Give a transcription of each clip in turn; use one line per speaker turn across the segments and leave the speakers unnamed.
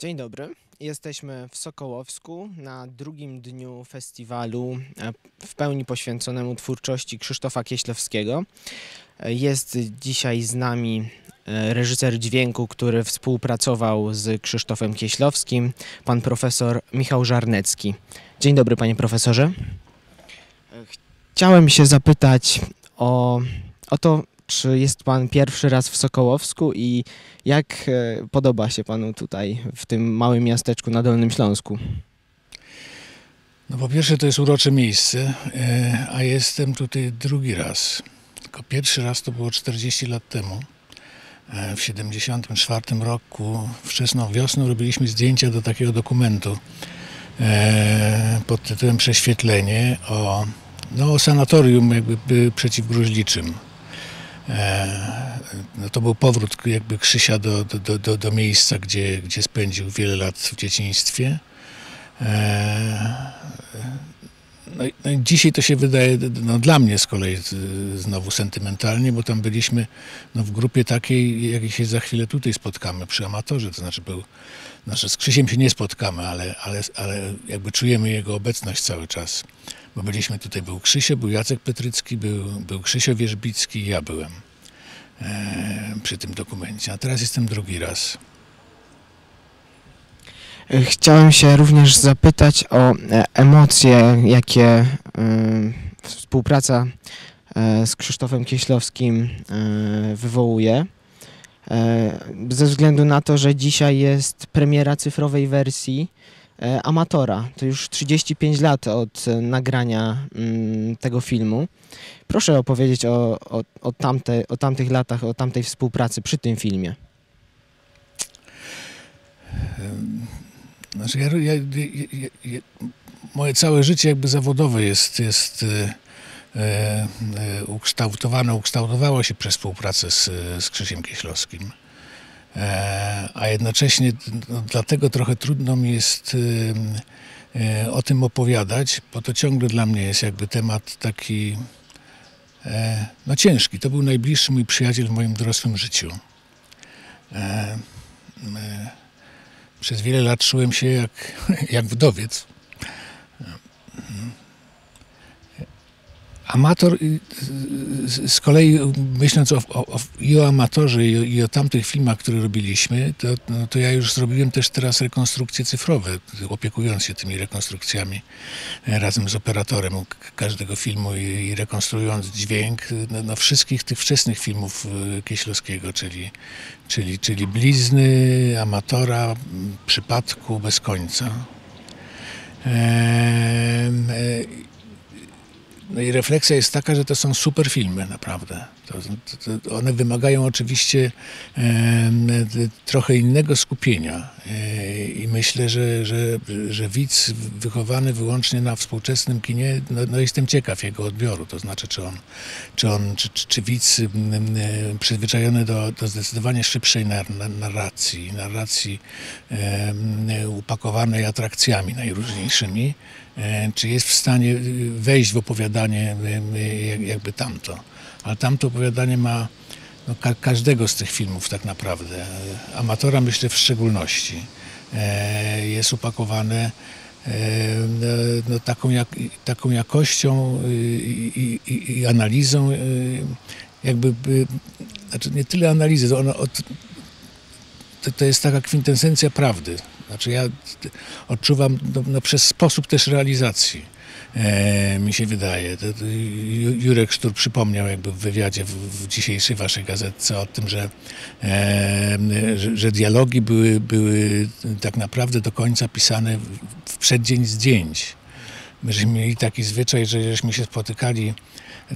Dzień dobry. Jesteśmy w Sokołowsku na drugim dniu festiwalu e, w pełni poświęconemu twórczości Krzysztofa Kieślowskiego. Jest dzisiaj z nami e, reżyser dźwięku, który współpracował z Krzysztofem Kieślowskim, pan profesor Michał Żarnecki. Dzień dobry, panie profesorze. Chciałem się zapytać o, o to, czy jest pan pierwszy raz w Sokołowsku i jak e, podoba się panu tutaj, w tym małym miasteczku na Dolnym Śląsku?
No po pierwsze to jest urocze miejsce, e, a jestem tutaj drugi raz. Tylko pierwszy raz to było 40 lat temu. E, w 74 roku, wczesną wiosną, robiliśmy zdjęcia do takiego dokumentu pod tytułem Prześwietlenie o, no, o sanatorium jakby przeciwgruźliczym. E, no to był powrót jakby Krzysia do, do, do, do miejsca, gdzie, gdzie spędził wiele lat w dzieciństwie. E, no i, no i dzisiaj to się wydaje, no dla mnie z kolei znowu sentymentalnie, bo tam byliśmy no w grupie takiej, jakiej się za chwilę tutaj spotkamy, przy amatorze, to znaczy był, znaczy z Krzysiem się nie spotkamy, ale, ale, ale jakby czujemy jego obecność cały czas bo byliśmy tutaj, był Krzysio, był Jacek Petrycki, był, był Krzysio Wierzbicki ja byłem e, przy tym dokumencie. A teraz jestem drugi raz.
Chciałem się również zapytać o e, emocje, jakie y, współpraca e, z Krzysztofem Kieślowskim wywołuje. Ze względu na to, że dzisiaj jest premiera cyfrowej wersji E, amatora. To już 35 lat od e, nagrania mm, tego filmu. Proszę opowiedzieć o, o, o, tamte, o tamtych latach, o tamtej
współpracy przy tym filmie. Znaczy ja, ja, ja, moje całe życie jakby zawodowe jest, jest e, e, e ukształtowane, ukształtowało się przez współpracę z, z Krzysiem Kieślowskim. E, a jednocześnie no, dlatego trochę trudno mi jest y, y, o tym opowiadać, bo to ciągle dla mnie jest jakby temat taki e, no ciężki. To był najbliższy mój przyjaciel w moim dorosłym życiu. E, przez wiele lat czułem się jak, jak wdowiec. Amator y, y, y, z kolei myśląc o, o, i o amatorze i o, i o, tamtych filmach, które robiliśmy, to, no, to ja już zrobiłem też teraz rekonstrukcje cyfrowe, opiekując się tymi rekonstrukcjami e, razem z operatorem każdego filmu i, i rekonstruując dźwięk no, no, wszystkich tych wczesnych filmów e, Kieślowskiego, czyli, czyli, czyli Blizny, Amatora, mm, Przypadku, Bez Końca. Eee, no i refleksja jest taka, że to są super filmy, naprawdę. To, to, to one wymagają oczywiście e, trochę innego skupienia. E, I myślę, że, że, że widz wychowany wyłącznie na współczesnym kinie, no, no jestem ciekaw jego odbioru. To znaczy, czy on, czy, on, czy, czy, czy widz przyzwyczajony do, do zdecydowanie szybszej narracji, narracji e, upakowanej atrakcjami najróżniejszymi, E, czy jest w stanie e, wejść w opowiadanie e, jakby tamto. Ale tamto opowiadanie ma no, ka każdego z tych filmów tak naprawdę, amatora myślę w szczególności, jest upakowane no, taką, jak, taką jakością i, i, i analizą, jakby, znaczy nie tyle analizy, to, to, to jest taka kwintesencja prawdy. Znaczy ja odczuwam no, no przez sposób też realizacji. E, mi się wydaje. To, to Jurek Sztur przypomniał jakby w wywiadzie w, w dzisiejszej waszej gazetce o tym, że, e, że, że, dialogi były, były tak naprawdę do końca pisane w, w przeddzień zdjęć. Myśmy mieli taki zwyczaj, że żeśmy się spotykali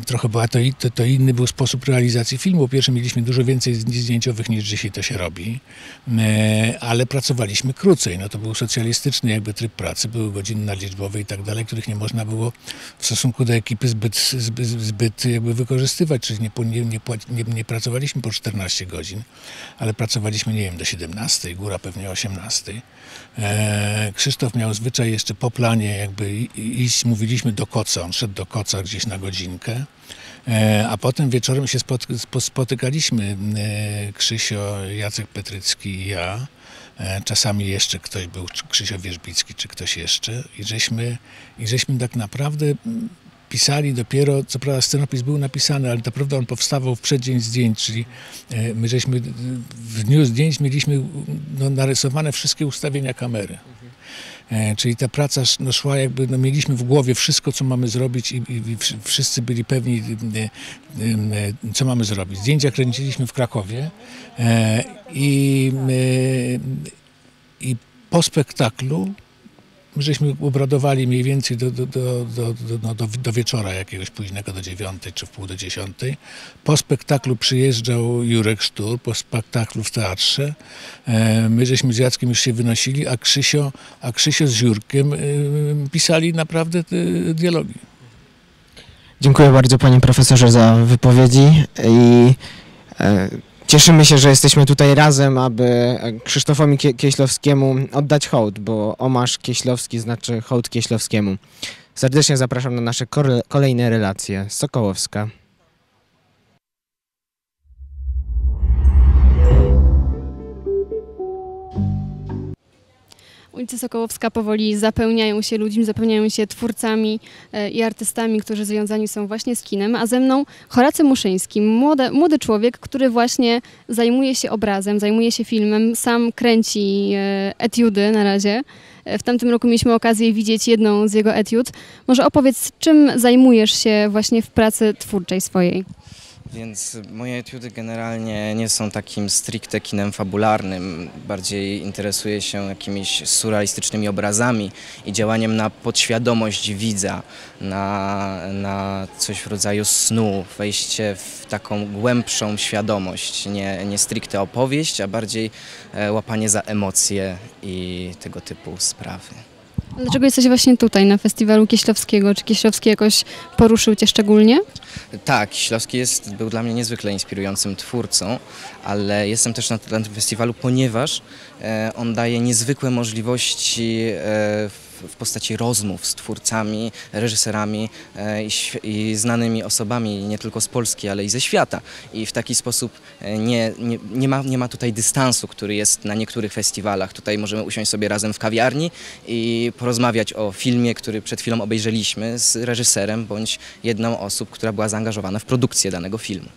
trochę była to, to, to, inny był sposób realizacji filmu. Po pierwsze mieliśmy dużo więcej zdjęciowych niż dzisiaj to się robi, e, ale pracowaliśmy krócej. No to był socjalistyczny jakby tryb pracy, były godziny nadliczbowe i tak dalej, których nie można było w stosunku do ekipy zbyt, zbyt, zbyt jakby wykorzystywać, czyli nie, nie, nie, nie, pracowaliśmy po 14 godzin, ale pracowaliśmy, nie wiem, do 17, góra pewnie 18. E, Krzysztof miał zwyczaj jeszcze po planie jakby iść, mówiliśmy do koca, on szedł do koca gdzieś na godzinkę. E, a potem wieczorem się spotykaliśmy, e, Krzysio, Jacek Petrycki i ja. Czasami jeszcze ktoś był, Krzysio Wierzbicki czy ktoś jeszcze. I żeśmy, i żeśmy tak naprawdę mm, pisali dopiero, co prawda scenopis był napisany, ale naprawdę on powstawał w przeddzień zdjęć, czyli e, my żeśmy w dniu zdjęć mieliśmy no, narysowane wszystkie ustawienia kamery. E, czyli ta praca no, szła jakby, no, mieliśmy w głowie wszystko, co mamy zrobić i, i, i wszyscy byli pewni, e, co mamy zrobić. Zdjęcia kręciliśmy w Krakowie i po spektaklu żeśmy obradowali mniej więcej do, do, do, do, no, do, do, wieczora jakiegoś późnego, do dziewiątej czy w pół do dziesiątej. Po spektaklu przyjeżdżał Jurek Sztur, po spektaklu w teatrze. E, my żeśmy z Jackiem już się wynosili, a Krzysio, a Krzysio z Jurkiem e, pisali naprawdę dialogi.
Dziękuję bardzo panie profesorze za wypowiedzi
i e,
cieszymy się, że jesteśmy tutaj razem, aby Krzysztofowi Kieślowskiemu oddać hołd, bo omasz Kieślowski znaczy hołd Kieślowskiemu. Serdecznie zapraszam na nasze kolejne relacje. Sokołowska.
Ulice Sokołowska powoli zapełniają się ludźmi, zapełniają się twórcami e, i artystami, którzy związani są właśnie z kinem, a ze mną Horacy Muszyński, młody, młody człowiek, który właśnie zajmuje się obrazem, zajmuje się filmem, sam kręci e, etiudy na razie. E, w tamtym roku mieliśmy okazję widzieć jedną z jego etiud. Może opowiedz, czym zajmujesz się właśnie w pracy twórczej swojej?
Więc moje etiudy generalnie nie są takim stricte kinem fabularnym. Bardziej interesuję się jakimiś surrealistycznymi obrazami i działaniem na podświadomość widza, na, na coś w rodzaju snu, wejście w taką głębszą świadomość. Nie, nie stricte opowieść, a bardziej e, łapanie za emocje i tego typu sprawy.
Dlaczego jesteś właśnie tutaj, na festiwalu Kieślowskiego? Czy Kieślowski jakoś poruszył Cię szczególnie?
Tak, Kieślowski jest, był dla mnie niezwykle inspirującym twórcą, ale jestem też na, na tym festiwalu, ponieważ e, on daje niezwykłe możliwości e, w postaci rozmów z twórcami, reżyserami e, i, znanymi osobami nie tylko z Polski, ale i ze świata. I w taki sposób e, nie, nie, nie, ma, nie ma tutaj dystansu, który jest na niektórych festiwalach. Tutaj możemy usiąść sobie razem w kawiarni i porozmawiać o filmie, który przed chwilą obejrzeliśmy z reżyserem bądź jedną osób, która była zaangażowana w produkcję danego filmu.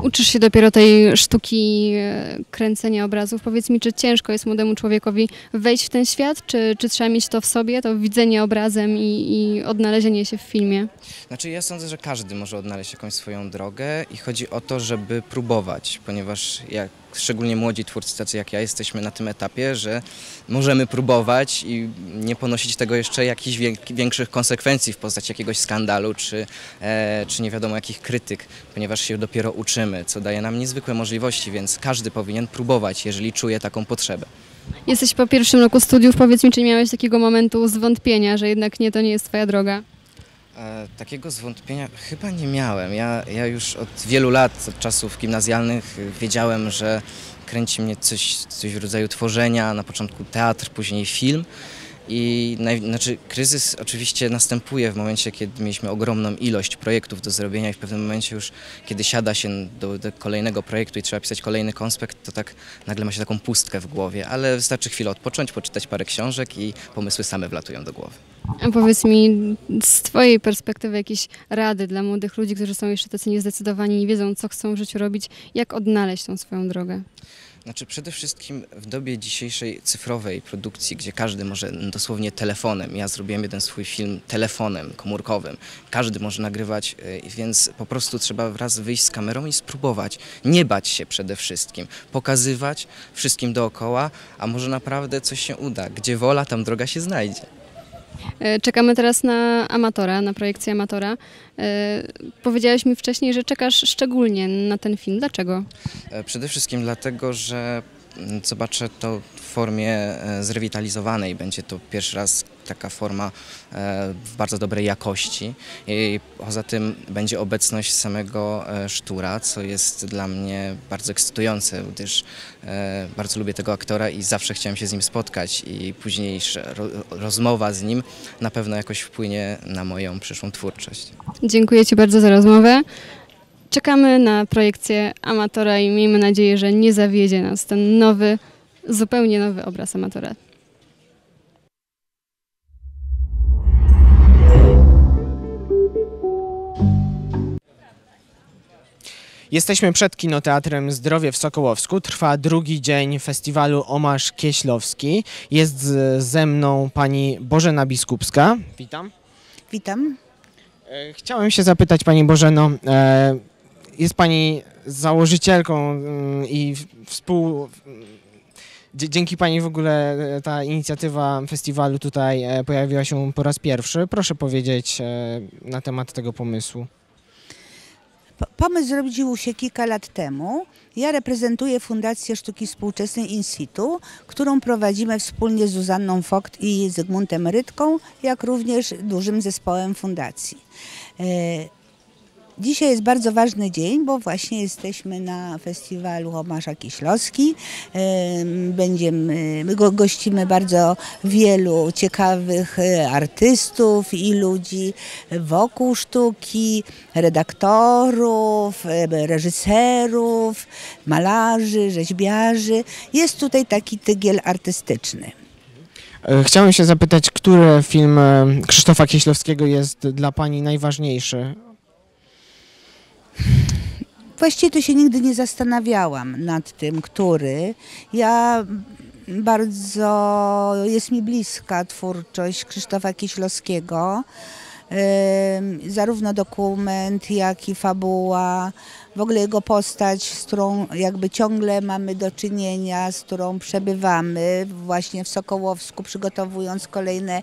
Uczysz się dopiero tej sztuki e, kręcenia obrazów. Powiedz mi, czy ciężko jest młodemu człowiekowi wejść w ten świat, czy, czy trzeba mieć to w sobie, to widzenie obrazem i, i odnalezienie się w filmie?
Znaczy ja sądzę, że każdy może odnaleźć jakąś swoją drogę i chodzi o to, żeby próbować, ponieważ jak szczególnie młodzi twórcy, tacy jak ja, jesteśmy na tym etapie, że możemy próbować i nie ponosić tego jeszcze jakichś większych konsekwencji w postaci jakiegoś skandalu czy, e, czy nie wiadomo jakich krytyk, ponieważ się dopiero uczymy, co daje nam niezwykłe możliwości, więc każdy powinien próbować, jeżeli czuje taką potrzebę.
Jesteś po pierwszym roku studiów, powiedz mi, czy nie miałeś takiego momentu zwątpienia, że jednak nie, to nie jest Twoja droga?
E, takiego zwątpienia chyba nie miałem. Ja, ja już od wielu lat, od czasów gimnazjalnych wiedziałem, że kręci mnie coś, coś w rodzaju tworzenia, na początku teatr, później film. I naj, znaczy, kryzys oczywiście następuje w momencie, kiedy mieliśmy ogromną ilość projektów do zrobienia i w pewnym momencie już, kiedy siada się do, do, kolejnego projektu i trzeba pisać kolejny konspekt, to tak nagle ma się taką pustkę w głowie, ale wystarczy chwilę odpocząć, poczytać parę książek i pomysły same wlatują do głowy.
A powiedz mi z Twojej perspektywy jakieś rady dla młodych ludzi, którzy są jeszcze tacy niezdecydowani, nie wiedzą co chcą w życiu robić, jak odnaleźć tą swoją drogę?
Znaczy przede wszystkim w dobie dzisiejszej cyfrowej produkcji, gdzie każdy może dosłownie telefonem, ja zrobiłem jeden swój film telefonem komórkowym, każdy może nagrywać, y, więc po prostu trzeba wraz wyjść z kamerą i spróbować. Nie bać się przede wszystkim, pokazywać wszystkim dookoła, a może naprawdę coś się uda. Gdzie wola, tam droga się znajdzie.
E, czekamy teraz na amatora, na projekcję amatora. E, Powiedziałeś mi wcześniej, że czekasz szczególnie na ten film. Dlaczego?
E, przede wszystkim dlatego, że zobaczę to w formie e, zrewitalizowanej. Będzie to pierwszy raz taka forma e, w bardzo dobrej jakości. I poza tym będzie obecność samego e, Sztura, co jest dla mnie bardzo ekscytujące, gdyż bardzo lubię tego aktora i zawsze chciałem się z nim spotkać i późniejsza rozmowa z nim na pewno jakoś wpłynie na moją przyszłą twórczość.
Dziękuję Ci bardzo za rozmowę. Czekamy na projekcję amatora i miejmy nadzieję, że nie zawiedzie nas ten nowy, zupełnie nowy obraz amatora.
Jesteśmy przed Kinoteatrem Zdrowie w Sokołowsku. Trwa drugi dzień festiwalu Omasz Kieślowski. Jest ze mną pani Bożena Biskupska.
Witam. Witam. E,
chciałem się zapytać pani Bożeno, e, jest Pani założycielką mm, i współ... Mm, dzięki Pani w ogóle e, ta inicjatywa festiwalu tutaj e, pojawiła się po raz pierwszy. Proszę powiedzieć e, na temat tego pomysłu.
Pomysł zrodził się kilka lat temu. Ja reprezentuję Fundację Sztuki Współczesnej In Situ, którą prowadzimy wspólnie z Zuzanną Fogt i Zygmuntem Rytką, jak również dużym zespołem fundacji. Dzisiaj jest bardzo ważny dzień, bo właśnie jesteśmy na festiwalu Omarza Kieślowski. Będziemy, go, gościmy bardzo wielu ciekawych e, artystów i ludzi wokół sztuki, redaktorów, e, reżyserów, malarzy, rzeźbiarzy. Jest tutaj taki tygiel artystyczny.
E, chciałem się zapytać, który film Krzysztofa Kieślowskiego jest dla Pani najważniejszy
Właściwie to się nigdy nie zastanawiałam nad tym, który. Ja bardzo jest mi bliska twórczość Krzysztofa Kieślowskiego. Yy, zarówno dokument, jak i fabuła, w ogóle jego postać, z którą jakby ciągle mamy do czynienia, z którą przebywamy właśnie w Sokołowsku, przygotowując kolejne e,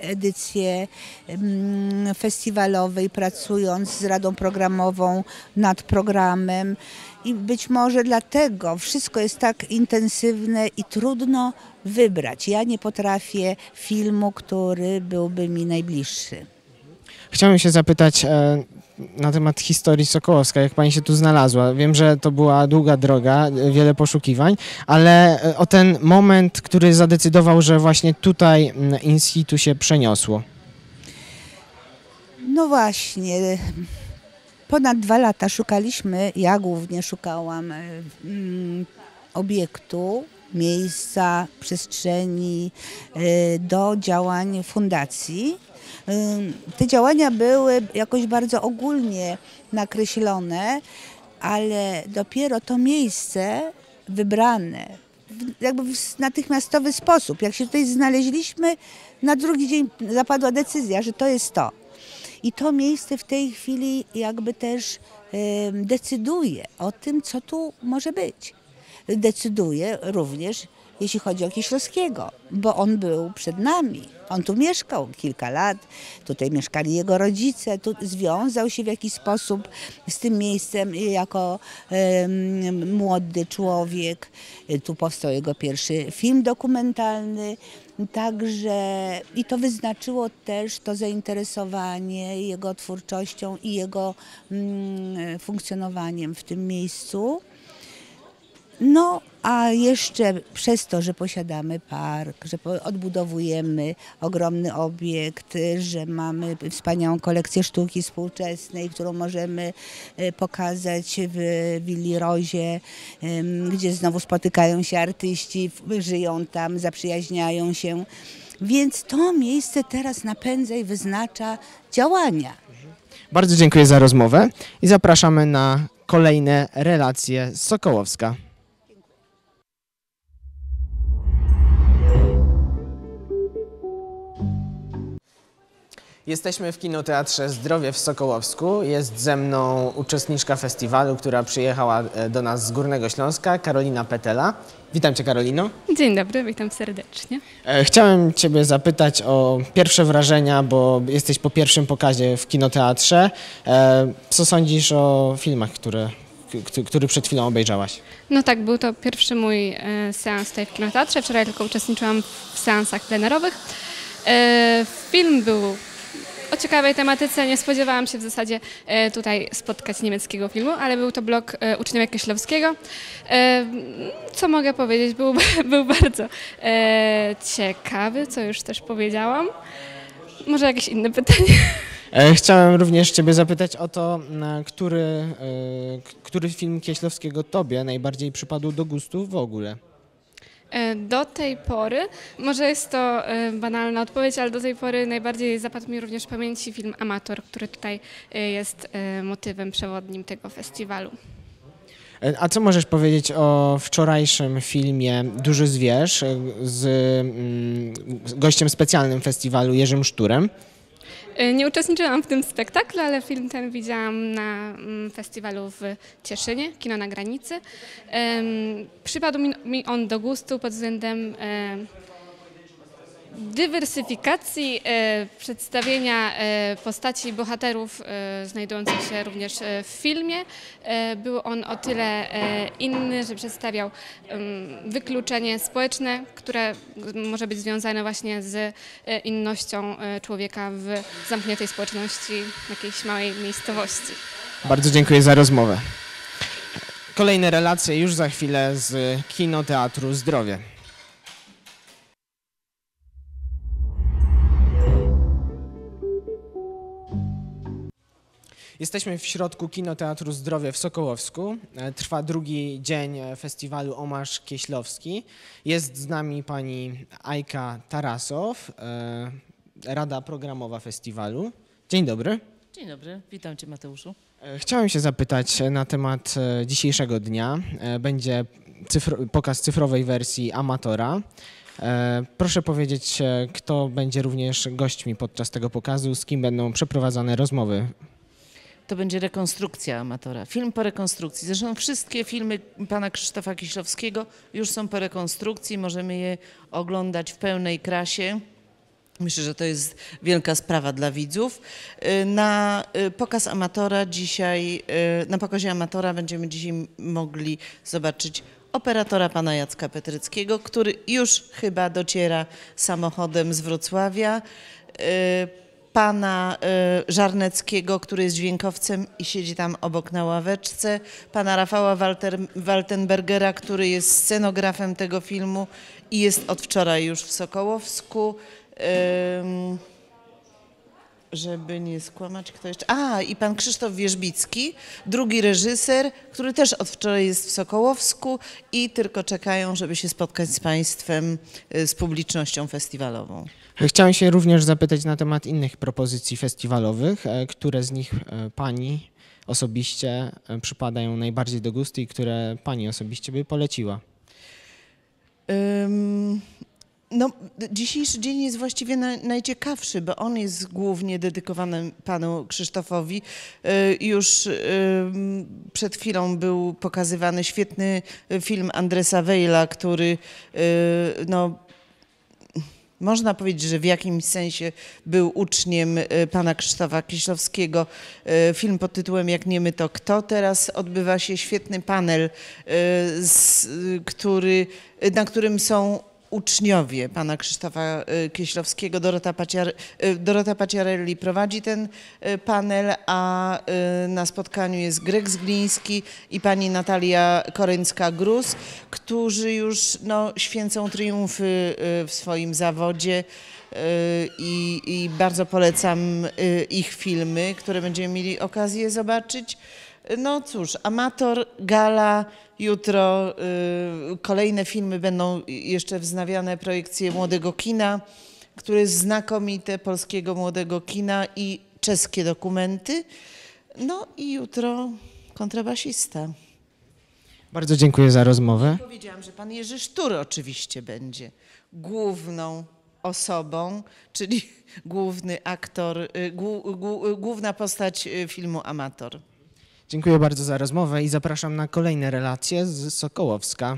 edycje mm, festiwalowe i pracując z Radą Programową nad programem. I być może dlatego wszystko jest tak intensywne i trudno wybrać. Ja nie potrafię filmu, który byłby mi najbliższy.
Chciałem się zapytać, e, na temat historii Sokołowska, jak pani się tu znalazła. Wiem, że to była długa droga, wiele poszukiwań, ale e, o ten moment, który zadecydował, że właśnie tutaj mm, Institu się przeniosło.
No właśnie. Ponad dwa lata szukaliśmy, ja głównie szukałam e, mm, obiektu, miejsca, przestrzeni e, do działań fundacji te działania były jakoś bardzo ogólnie nakreślone, ale dopiero to miejsce wybrane, jakby w natychmiastowy sposób, jak się tutaj znaleźliśmy, na drugi dzień zapadła decyzja, że to jest to. I to miejsce w tej chwili jakby też decyduje o tym, co tu może być. Decyduje również jeśli chodzi o Kieślowskiego, bo on był przed nami. On tu mieszkał kilka lat, tutaj mieszkali jego rodzice, tu związał się w jakiś sposób z tym miejscem jako młody człowiek. Tu powstał jego pierwszy film dokumentalny, także i to wyznaczyło też to zainteresowanie jego twórczością i jego mm, funkcjonowaniem w tym miejscu. No, a jeszcze przez to, że posiadamy park, że odbudowujemy ogromny obiekt, że mamy wspaniałą kolekcję sztuki współczesnej, którą możemy e, pokazać w Willi Rozie, gdzie znowu spotykają się artyści, żyją tam, zaprzyjaźniają się. Więc to miejsce teraz napędza i wyznacza działania.
Bardzo dziękuję za rozmowę i zapraszamy na kolejne relacje z Sokołowska. Jesteśmy w Kinoteatrze Zdrowie w Sokołowsku. Jest ze mną uczestniczka festiwalu, która przyjechała e, do nas z Górnego Śląska, Karolina Petela. Witam Cię Karolino.
Dzień dobry, witam serdecznie.
E, chciałem Ciebie zapytać o pierwsze wrażenia, bo jesteś po pierwszym pokazie w Kinoteatrze. E, co sądzisz o filmach, które który przed chwilą obejrzałaś.
No tak, był to pierwszy mój seans tutaj w kinoteatrze. Wczoraj tylko uczestniczyłam w seansach plenerowych. Film był o ciekawej tematyce. Nie spodziewałam się w zasadzie e, tutaj spotkać niemieckiego filmu, ale był to blog e, uczniowie Kieślowskiego. E, co mogę powiedzieć? Był, był bardzo ciekawy, co już też powiedziałam. Może jakieś inne pytanie?
Chciałem również Ciebie zapytać o to, który, który film Kieślowskiego Tobie najbardziej przypadł do gustu w ogóle.
E, do tej pory, może jest to e, banalna odpowiedź, ale do tej pory najbardziej zapadł mi również w pamięci film Amator, który tutaj e, jest motywem przewodnim tego festiwalu.
A co możesz powiedzieć o wczorajszym filmie Duży Zwierz mm, z gościem specjalnym festiwalu Jerzym Szturem?
E, nie uczestniczyłam w tym spektaklu, ale film ten widziałam na mm, festiwalu w Cieszynie, Kino na Granicy. Przypadł mi on do gustu pod względem dywersyfikacji e, przedstawienia e, postaci bohaterów e, znajdujących się również e, w filmie. E, był on o tyle e, inny, że przedstawiał wykluczenie społeczne, które może być związane właśnie z innością człowieka w zamkniętej społeczności jakiejś małej miejscowości.
Bardzo dziękuję za rozmowę. Kolejne relacje już za chwilę z Kinoteatru Zdrowie. Jesteśmy w środku Kinoteatru Zdrowie w Sokołowsku. E, trwa drugi dzień e, festiwalu Omarz Kieślowski. Jest z nami pani Ajka Tarasow, e, Rada Programowa Festiwalu. Dzień dobry.
Dzień
dobry, witam Cię Mateuszu. Chciałem
się zapytać na temat dzisiejszego dnia. Będzie cyfro, pokaz cyfrowej wersji Amatora. Proszę powiedzieć, kto będzie również gośćmi podczas tego pokazu, z kim będą przeprowadzane rozmowy
to będzie rekonstrukcja amatora. Film po rekonstrukcji. Zresztą wszystkie filmy pana Krzysztofa Kiślowskiego już są po rekonstrukcji. Możemy je oglądać w pełnej krasie. Myślę, że to jest wielka sprawa dla widzów. Y, na y, pokaz amatora dzisiaj, y, na pokazie amatora będziemy dzisiaj mogli zobaczyć operatora pana Jacka Petryckiego, który już chyba dociera samochodem z Wrocławia pana y, Żarneckiego, który jest dźwiękowcem i siedzi tam obok na ławeczce, pana Rafała Walter, Waltenbergera, który jest scenografem tego filmu i jest od wczoraj już w Sokołowsku żeby nie skłamać, kto jeszcze... A, i pan Krzysztof Wierzbicki, drugi reżyser, który też od wczoraj jest w Sokołowsku i tylko czekają, żeby się spotkać z państwem, y, z publicznością festiwalową.
Chciałem się również zapytać na temat innych propozycji festiwalowych. E, które z nich e, pani osobiście e, przypadają najbardziej do gustu i które pani osobiście by poleciła?
Um no, dzisiejszy dzień jest właściwie na, najciekawszy, bo on jest głównie dedykowany panu Krzysztofowi. Y, już y, przed chwilą był pokazywany świetny film Andresa Weyla, który y, no, można powiedzieć, że w jakimś sensie był uczniem pana Krzysztofa Kieślowskiego. Film pod tytułem Jak nie my to kto. Teraz odbywa się świetny panel, który, na którym są uczniowie pana Krzysztofa y, Kieślowskiego. Dorota, Paciar, y, Dorota Paciarelli prowadzi ten y, panel, a na spotkaniu jest Greg Zgliński i pani Natalia Koryńska-Gruz, którzy już no, święcą triumfy w swoim zawodzie. I, I, bardzo polecam ich filmy, które będziemy mieli okazję zobaczyć. No cóż, amator, gala, Jutro y, kolejne filmy będą jeszcze wznawiane, projekcje młodego kina, które jest znakomite, polskiego młodego kina i czeskie dokumenty. No i jutro kontrabasista.
Bardzo dziękuję za rozmowę.
Powiedziałam, że pan Jerzy Sztur oczywiście będzie główną osobą, czyli główny aktor, y, główna postać y, filmu Amator.
Dziękuję bardzo za rozmowę i zapraszam na kolejne relacje z Sokołowska.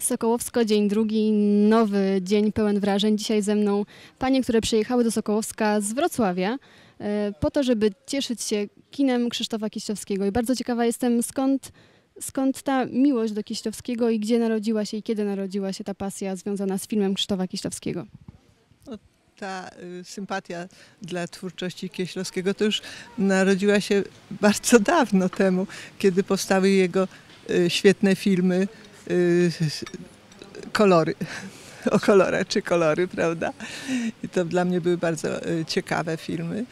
Sokołowsko, dzień drugi, nowy dzień pełen wrażeń. Dzisiaj ze mną panie, które przyjechały do Sokołowska z Wrocławia e, po to, żeby cieszyć się kinem Krzysztofa Kieściowskiego. I bardzo ciekawa jestem, skąd Skąd ta miłość do Kieślowskiego i gdzie narodziła się i kiedy narodziła się ta pasja związana z filmem Krzysztofa Kieślowskiego?
No, ta y, sympatia dla twórczości Kieślowskiego to już narodziła się bardzo dawno temu, kiedy powstały jego y, świetne filmy y, kolory. O kolorach czy kolory, prawda? I to dla mnie były bardzo ciekawe filmy.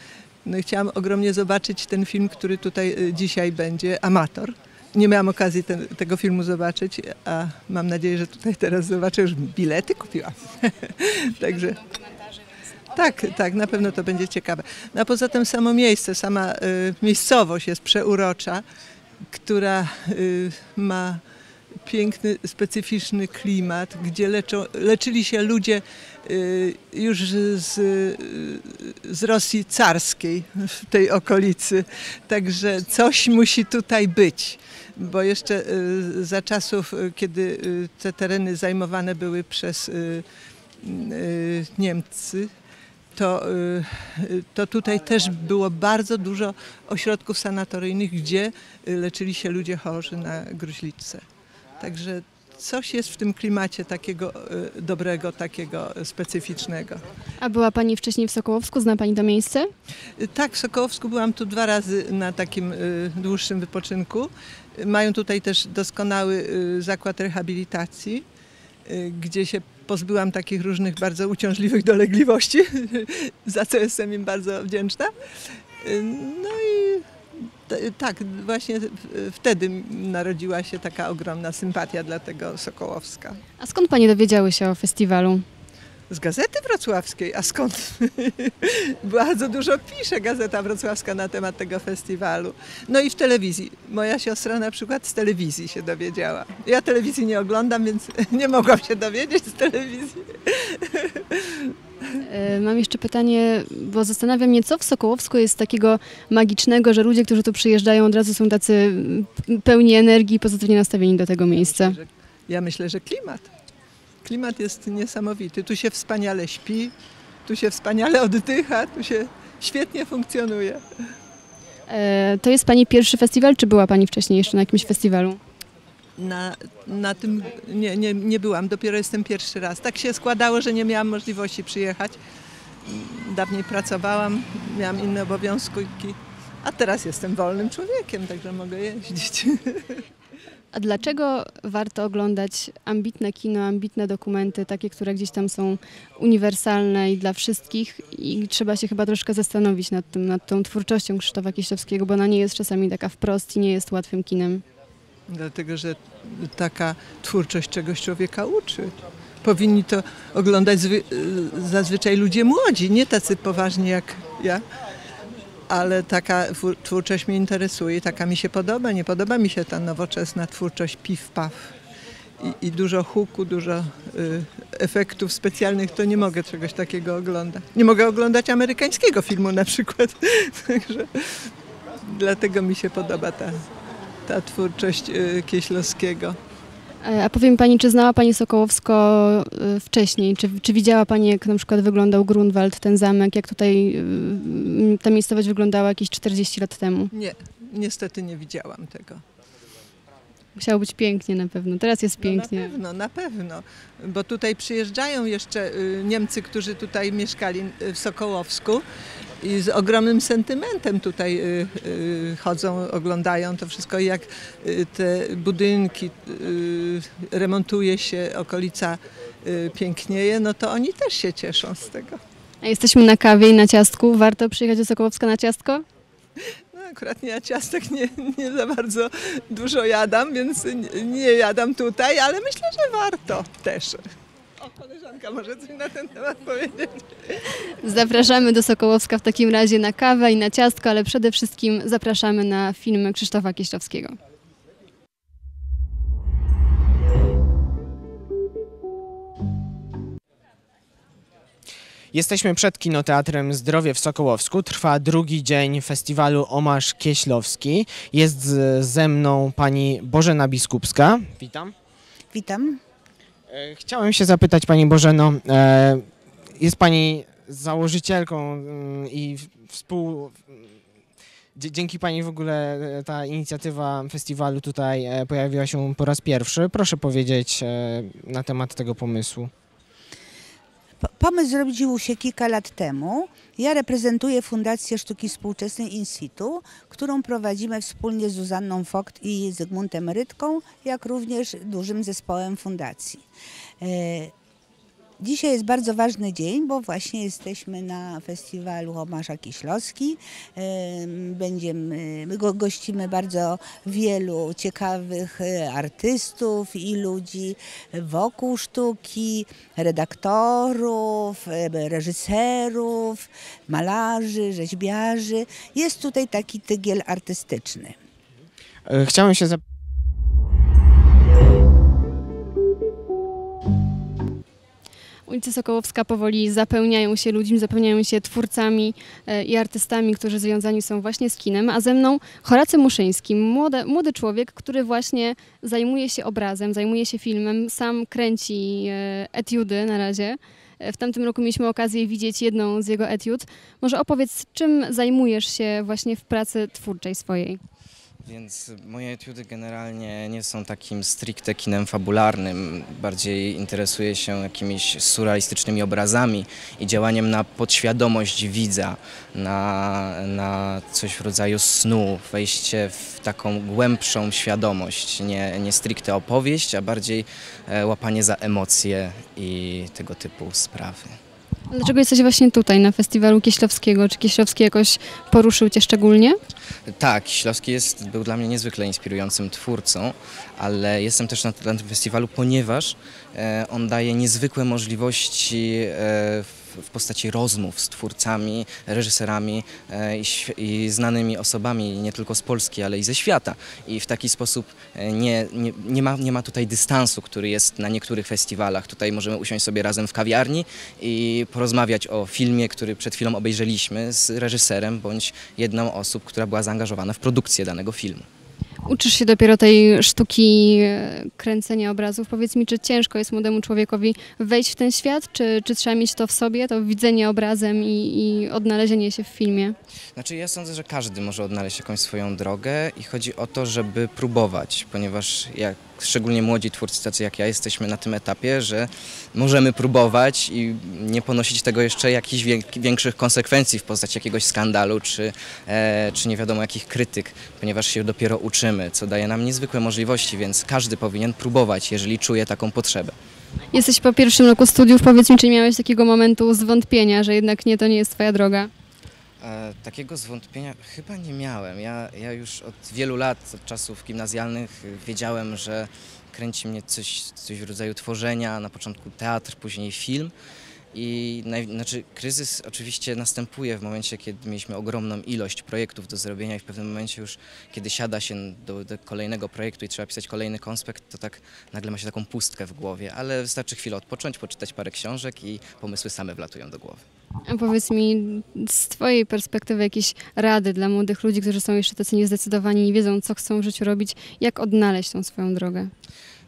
No i chciałam ogromnie zobaczyć ten film, który tutaj dzisiaj będzie, Amator nie miałam okazji tego filmu zobaczyć, a mam nadzieję, że tutaj teraz zobaczę, już bilety kupiłam. Także. Tak, tak, na pewno to będzie ciekawe. No a poza tym samo miejsce, sama y, miejscowość jest przeurocza, która y, ma piękny, specyficzny klimat, gdzie leczą, leczyli się ludzie y, już z, z Rosji carskiej w tej okolicy. Także coś musi tutaj być, bo jeszcze y, za czasów, y, kiedy te tereny zajmowane były przez Niemcy, to, to tutaj też było bardzo dużo ośrodków sanatoryjnych, gdzie leczyli się ludzie chorzy na gruźlicę. Także coś jest w tym klimacie takiego e, dobrego, takiego specyficznego.
A była Pani wcześniej w Sokołowsku? Zna Pani to miejsce?
E, tak, w Sokołowsku byłam tu dwa razy na takim e, dłuższym wypoczynku. Mają tutaj też doskonały zakład rehabilitacji, gdzie się pozbyłam takich różnych bardzo uciążliwych dolegliwości, za co jestem im bardzo wdzięczna. No i tak, właśnie wtedy narodziła się taka ogromna sympatia dla tego Sokołowska.
A skąd Pani dowiedziały się o festiwalu?
z Gazety Wrocławskiej, a skąd bardzo dużo pisze Gazeta Wrocławska na temat tego festiwalu. No i w telewizji. Moja siostra na przykład z telewizji się dowiedziała. Ja telewizji nie oglądam, więc nie mogłam się dowiedzieć z telewizji. E,
mam jeszcze pytanie, bo zastanawiam mnie, co w Sokołowsku jest takiego magicznego, że ludzie, którzy tu przyjeżdżają, od razu są tacy pełni energii i pozytywnie nastawieni do tego miejsca.
Ja myślę, że klimat Klimat jest niesamowity. Tu się wspaniale śpi, tu się wspaniale oddycha, tu się świetnie funkcjonuje.
E, to jest Pani pierwszy festiwal, czy była Pani wcześniej jeszcze na jakimś festiwalu?
Na, na tym nie, nie, nie byłam, dopiero jestem pierwszy raz. Tak się składało, że nie miałam możliwości przyjechać. Dawniej pracowałam, miałam inne obowiązki, a teraz jestem wolnym człowiekiem, także mogę jeździć.
A dlaczego warto oglądać ambitne kino, ambitne dokumenty, takie, które gdzieś tam są uniwersalne i dla wszystkich i trzeba się chyba troszkę zastanowić nad tym, nad tą twórczością Krzysztofa Kieślowskiego, bo ona nie jest czasami taka wprost i nie jest łatwym kinem.
Dlatego, że taka twórczość czegoś człowieka uczy. Powinni to oglądać zazwyczaj ludzie młodzi, nie tacy poważni jak ja ale taka twórczość mnie interesuje, taka mi się podoba. Nie podoba mi się ta nowoczesna twórczość piw-paw. I, I, dużo huku, dużo y, efektów specjalnych, to nie mogę czegoś takiego oglądać. Nie mogę oglądać amerykańskiego filmu na przykład. Także dlatego mi się podoba ta, ta twórczość y, Kieślowskiego.
E, a powiem Pani, czy znała Pani Sokołowsko e, wcześniej? Czy, czy, widziała Pani, jak na przykład wyglądał Grunwald, ten zamek, jak tutaj e, ta miejscowość wyglądała jakieś 40 lat temu?
Nie, niestety nie widziałam tego.
Musiało być pięknie na pewno. Teraz jest pięknie.
No na pewno, na pewno. Bo tutaj przyjeżdżają jeszcze y, Niemcy, którzy tutaj mieszkali y, w Sokołowsku i z ogromnym sentymentem tutaj y, y, chodzą, oglądają to wszystko, jak y, te budynki remontuje się, okolica pięknieje, no to oni też się cieszą z tego.
A jesteśmy na kawie i na ciastku. Warto przyjechać do Sokołowska na ciastko?
No, akurat ja ciastek nie, nie, za bardzo dużo jadam, więc nie jadam tutaj, ale myślę, że warto też koleżanka może coś na
ten temat powiedzieć. Zapraszamy do Sokołowska w takim razie na kawę i na ciastko, ale przede wszystkim zapraszamy na filmy Krzysztofa Kieślowskiego.
Jesteśmy przed Kinoteatrem Zdrowie w Sokołowsku. Trwa drugi dzień festiwalu Omasz Kieślowski. Jest ze mną pani Bożena Biskupska. Witam. Witam. E, chciałem się zapytać Pani Bożeno, e, jest Pani założycielką mm, i współ... Mm, dzięki Pani w ogóle e, ta inicjatywa festiwalu tutaj pojawiła się po raz pierwszy. Proszę powiedzieć na temat tego pomysłu.
Pomysł zrobił się kilka lat temu. Ja reprezentuję Fundację Sztuki Współczesnej situ, którą prowadzimy wspólnie z Zuzanną Fokt i Zygmuntem Rytką, jak również dużym zespołem fundacji. E, Dzisiaj jest bardzo ważny dzień, bo właśnie jesteśmy na festiwalu Homarza Kieślowski. Będziemy, go, gościmy bardzo wielu ciekawych e, artystów i ludzi wokół sztuki, redaktorów, e, reżyserów, malarzy, rzeźbiarzy. Jest tutaj taki tygiel artystyczny.
E, chciałem się zapytać
Ulica Sokołowska powoli zapełniają się ludźmi, zapełniają się twórcami e, i artystami, którzy związani są właśnie z kinem, a ze mną Horacy Muszyński, młody, młody człowiek, który właśnie zajmuje się obrazem, zajmuje się filmem, sam kręci e, etiudy na razie. E, w tamtym roku mieliśmy okazję widzieć jedną z jego etiud. Może opowiedz, czym zajmujesz się właśnie w pracy twórczej swojej?
Więc moje etiudy generalnie nie są takim stricte kinem fabularnym. Bardziej interesuję się jakimiś surrealistycznymi obrazami i działaniem na podświadomość widza, na, na coś w rodzaju snu, wejście w taką głębszą świadomość. Nie, nie stricte opowieść, a bardziej e, łapanie za emocje i tego typu sprawy.
Dlaczego jesteś właśnie tutaj, na festiwalu Kieślowskiego? Czy Kieślowski jakoś poruszył Cię szczególnie?
Tak, Kieślowski jest, był dla mnie niezwykle inspirującym twórcą, ale jestem też na, na tym festiwalu, ponieważ e, on daje niezwykłe możliwości e, w postaci rozmów z twórcami, reżyserami e, i, znanymi osobami nie tylko z Polski, ale i ze świata. I w taki sposób e, nie, nie, nie, ma, nie ma tutaj dystansu, który jest na niektórych festiwalach. Tutaj możemy usiąść sobie razem w kawiarni i porozmawiać o filmie, który przed chwilą obejrzeliśmy z reżyserem bądź jedną osobą, która była zaangażowana w produkcję danego filmu.
Uczysz się dopiero tej sztuki e, kręcenia obrazów. Powiedz mi, czy ciężko jest młodemu człowiekowi wejść w ten świat, czy, czy trzeba mieć to w sobie, to widzenie obrazem i, i odnalezienie się w filmie?
Znaczy ja sądzę, że każdy może odnaleźć jakąś swoją drogę i chodzi o to, żeby próbować, ponieważ jak szczególnie młodzi twórcy, tacy jak ja, jesteśmy na tym etapie, że możemy próbować i nie ponosić tego jeszcze jakichś większych konsekwencji w postaci jakiegoś skandalu, czy, e, czy nie wiadomo jakich krytyk, ponieważ się dopiero uczymy, co daje nam niezwykłe możliwości, więc każdy powinien próbować, jeżeli czuje taką potrzebę.
Jesteś po pierwszym roku studiów, powiedz mi, czy miałeś takiego momentu zwątpienia, że jednak nie, to nie jest twoja droga?
E, takiego zwątpienia chyba nie miałem. Ja, ja już od wielu lat, od czasów gimnazjalnych wiedziałem, że kręci mnie coś, coś w rodzaju tworzenia, na początku teatr, później film. I naj, znaczy, kryzys oczywiście następuje w momencie, kiedy mieliśmy ogromną ilość projektów do zrobienia i w pewnym momencie już, kiedy siada się do, do, kolejnego projektu i trzeba pisać kolejny konspekt, to tak nagle ma się taką pustkę w głowie, ale wystarczy chwilę odpocząć, poczytać parę książek i pomysły same wlatują do głowy.
A powiedz mi z Twojej perspektywy jakieś rady dla młodych ludzi, którzy są jeszcze tacy niezdecydowani, nie wiedzą, co chcą w życiu robić, jak odnaleźć tą swoją drogę?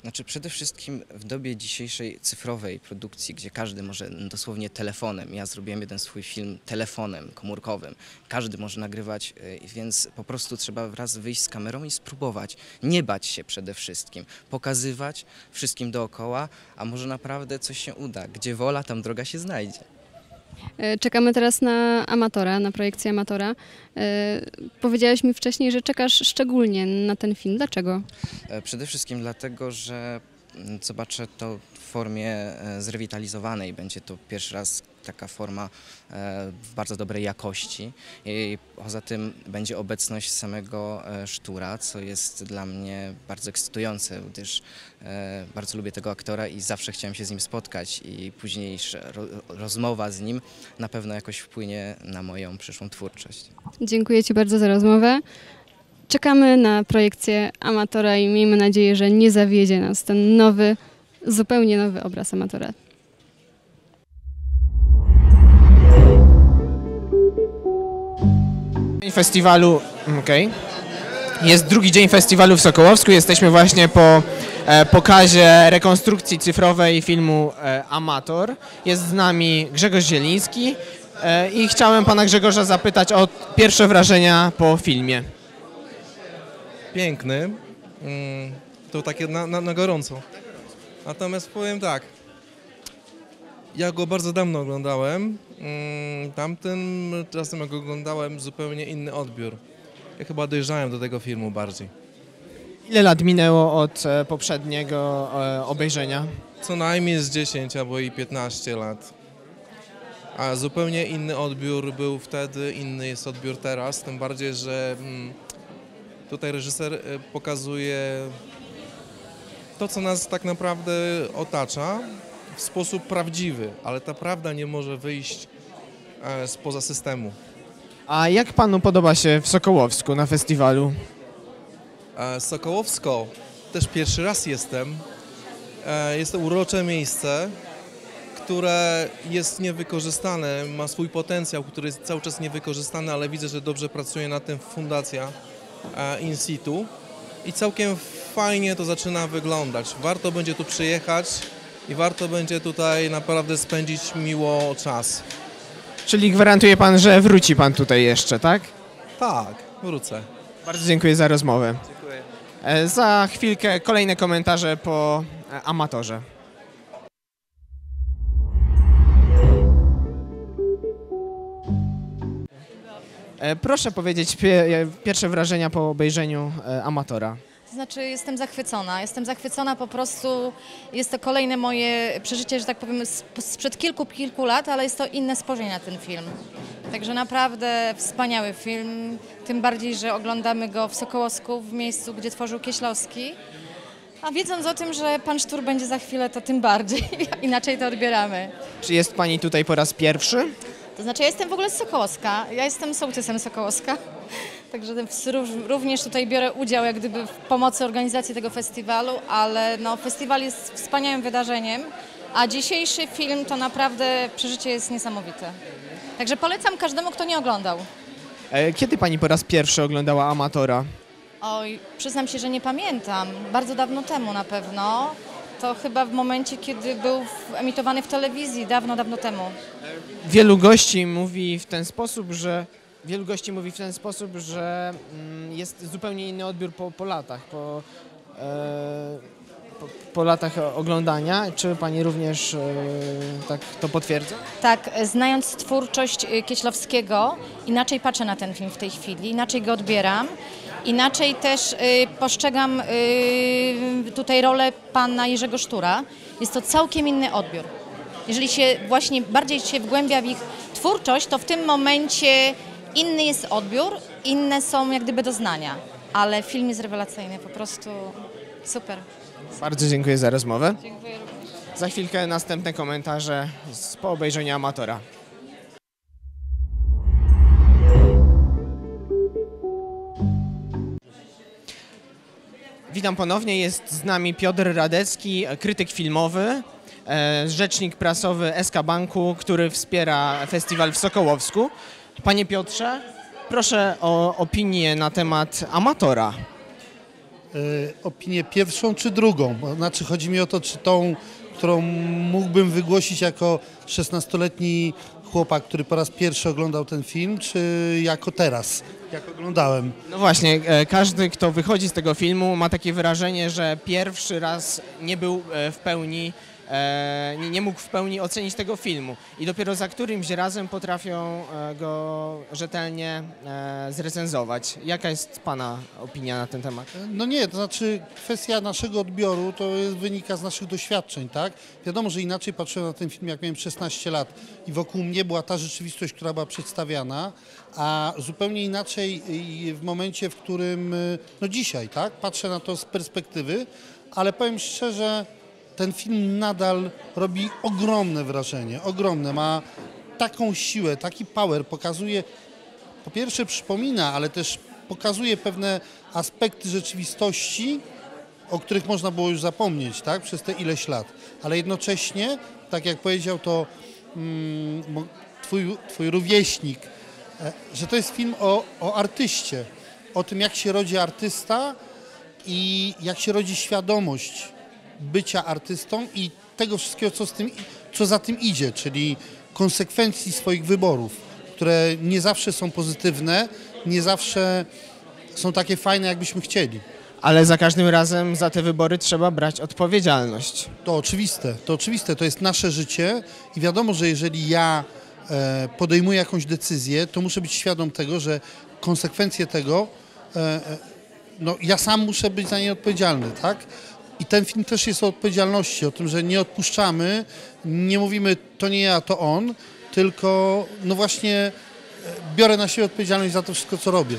Znaczy przede wszystkim w dobie dzisiejszej cyfrowej produkcji, gdzie każdy może no, dosłownie telefonem, ja zrobiłem jeden swój film telefonem komórkowym, każdy może nagrywać, y, więc po prostu trzeba wraz wyjść z kamerą i spróbować. Nie bać się przede wszystkim, pokazywać wszystkim dookoła, a może naprawdę coś się uda. Gdzie wola, tam droga się znajdzie.
E, czekamy teraz na amatora, na projekcję amatora. E, powiedziałeś mi wcześniej, że czekasz szczególnie na ten film. Dlaczego?
E, przede wszystkim dlatego, że mm, zobaczę to w formie zrewitalizowanej. Będzie to pierwszy raz, taka forma e, w bardzo dobrej jakości. I poza tym będzie obecność samego e, Sztura, co jest dla mnie bardzo ekscytujące, gdyż e, bardzo lubię tego aktora i zawsze chciałem się z nim spotkać i późniejsza rozmowa z nim na pewno jakoś wpłynie na moją przyszłą twórczość.
Dziękuję Ci bardzo za rozmowę. Czekamy na projekcję amatora i miejmy nadzieję, że nie zawiedzie nas ten nowy, zupełnie nowy obraz amatora.
festiwalu, mm, okej, okay. jest drugi dzień festiwalu w Sokołowsku, jesteśmy właśnie po e, pokazie rekonstrukcji cyfrowej filmu e, Amator. Jest z nami Grzegorz Zieliński e, i chciałem pana Grzegorza zapytać o pierwsze wrażenia po filmie.
Piękny, mm, to takie na, na, na gorąco. Natomiast powiem tak, ja go bardzo dawno oglądałem, Mm, tamtym czasem jak oglądałem zupełnie inny odbiór. Ja chyba dojrzałem do tego filmu bardziej.
Ile lat minęło od e,
poprzedniego e, obejrzenia? Co najmniej z 10 albo i 15 lat. A zupełnie inny odbiór był wtedy, inny jest odbiór teraz, tym bardziej, że mm, tutaj reżyser e, pokazuje to, co nas tak naprawdę otacza, w sposób prawdziwy, ale ta prawda nie może wyjść e, spoza systemu.
A jak panu podoba się w Sokołowsku na festiwalu?
E, Sokołowsko też pierwszy raz jestem. E, jest to urocze miejsce, które jest niewykorzystane, ma swój potencjał, który jest cały czas niewykorzystany, ale widzę, że dobrze pracuje na tym fundacja in situ i całkiem fajnie to zaczyna wyglądać. Warto będzie tu przyjechać i warto będzie tutaj naprawdę spędzić miło czas.
Czyli gwarantuje Pan, że wróci Pan tutaj jeszcze, tak?
Tak, wrócę. Bardzo
dziękuję za rozmowę. Dziękuję. E, za chwilkę kolejne komentarze po e, amatorze. E, proszę powiedzieć pierwsze wrażenia po obejrzeniu amatora.
Znaczy jestem zachwycona, jestem zachwycona po prostu, jest to kolejne moje przeżycie, że tak powiem, sprzed kilku, kilku lat, ale jest to inne spojrzenie na ten film. Także naprawdę wspaniały film, tym bardziej, że oglądamy go w Sokołowsku, w miejscu, gdzie tworzył Kieślowski. A wiedząc o tym, że pan Sztur będzie za chwilę, to tym bardziej, inaczej to odbieramy.
Czy jest pani tutaj po raz pierwszy?
To znaczy ja jestem w ogóle z Sokołowska, ja jestem sołtysem Sokołowska. Także również tutaj biorę udział jak gdyby w pomocy organizacji tego festiwalu, ale no, festiwal jest wspaniałym wydarzeniem, a dzisiejszy film to naprawdę przeżycie jest niesamowite. Także polecam każdemu, kto nie oglądał.
E, kiedy pani po raz pierwszy oglądała Amatora?
Oj, przyznam się, że nie pamiętam. Bardzo dawno temu na pewno. To chyba w momencie, kiedy był emitowany w telewizji, dawno, dawno temu.
Wielu gości mówi w ten sposób, że wielu gości mówi w ten sposób, że mm, jest zupełnie inny odbiór po, po latach, po, e, po, po, latach oglądania. Czy Pani również e, tak to potwierdza?
Tak, znając twórczość e, Kieślowskiego, inaczej patrzę na ten film w tej chwili, inaczej go odbieram. Inaczej też postrzegam tutaj rolę pana Jerzego Sztura. Jest to całkiem inny odbiór. Jeżeli się właśnie bardziej się wgłębia w ich twórczość, to w tym momencie Inny jest odbiór, inne są jak gdyby doznania, ale film jest rewelacyjny, po prostu super.
Bardzo dziękuję za
rozmowę. Dziękuję również. Za chwilkę następne komentarze z, po obejrzeniu amatora. Witam ponownie, jest z nami Piotr Radecki, krytyk filmowy, e, rzecznik prasowy SK Banku, który wspiera festiwal w Sokołowsku. Panie Piotrze,
proszę o opinię na temat amatora. E, opinię pierwszą czy drugą? Znaczy chodzi mi o to, czy tą, którą mógłbym wygłosić jako 16-letni chłopak, który po raz pierwszy oglądał ten film, czy jako teraz, jak oglądałem?
No właśnie, e, każdy, kto wychodzi z tego filmu ma takie wrażenie, że pierwszy raz nie był e, w pełni E, nie, nie mógł w pełni ocenić tego filmu. I dopiero za którymś razem potrafią e, go rzetelnie e, zrecenzować. Jaka jest Pana opinia na ten temat?
No nie, to znaczy kwestia naszego odbioru to jest, wynika z naszych doświadczeń, tak? Wiadomo, że inaczej patrzyłem na ten film, jak miałem 16 lat i wokół mnie była ta rzeczywistość, która była przedstawiana, a zupełnie inaczej w momencie, w którym, no dzisiaj, tak? Patrzę na to z perspektywy, ale powiem szczerze, ten film nadal robi ogromne wrażenie, ogromne, ma taką siłę, taki power, pokazuje, po pierwsze przypomina, ale też pokazuje pewne aspekty rzeczywistości, o których można było już zapomnieć, tak, przez te ileś lat, ale jednocześnie, tak jak powiedział to mm, twój, twój rówieśnik, e, że to jest film o, o artyście, o tym jak się rodzi artysta i jak się rodzi świadomość bycia artystą i tego wszystkiego, co, z tym, co za tym idzie, czyli konsekwencji swoich wyborów, które nie zawsze są pozytywne, nie zawsze są takie fajne, jakbyśmy chcieli. Ale za każdym razem za te wybory trzeba brać odpowiedzialność. To oczywiste, to oczywiste, to jest nasze życie i wiadomo, że jeżeli ja e, podejmuję jakąś decyzję, to muszę być świadom tego, że konsekwencje tego, e, e, no ja sam muszę być za nie odpowiedzialny, tak? I ten film też jest o odpowiedzialności, o tym, że nie odpuszczamy, nie mówimy to nie ja, to on, tylko no właśnie e, biorę na siebie odpowiedzialność za to wszystko, co robię.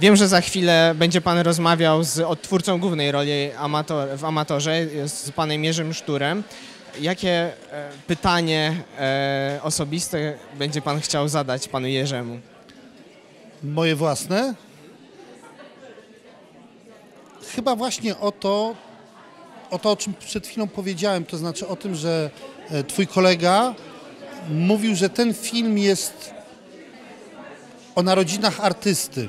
Wiem, że za chwilę będzie Pan rozmawiał z odtwórcą głównej
roli amator, w amatorze, z Panem Jerzym Szturem. Jakie e, pytanie e, osobiste będzie Pan chciał zadać Panu Jerzemu?
Moje własne? Chyba właśnie o to, o to, o czym przed chwilą powiedziałem, to znaczy o tym, że e, twój kolega mówił, że ten film jest o narodzinach artysty.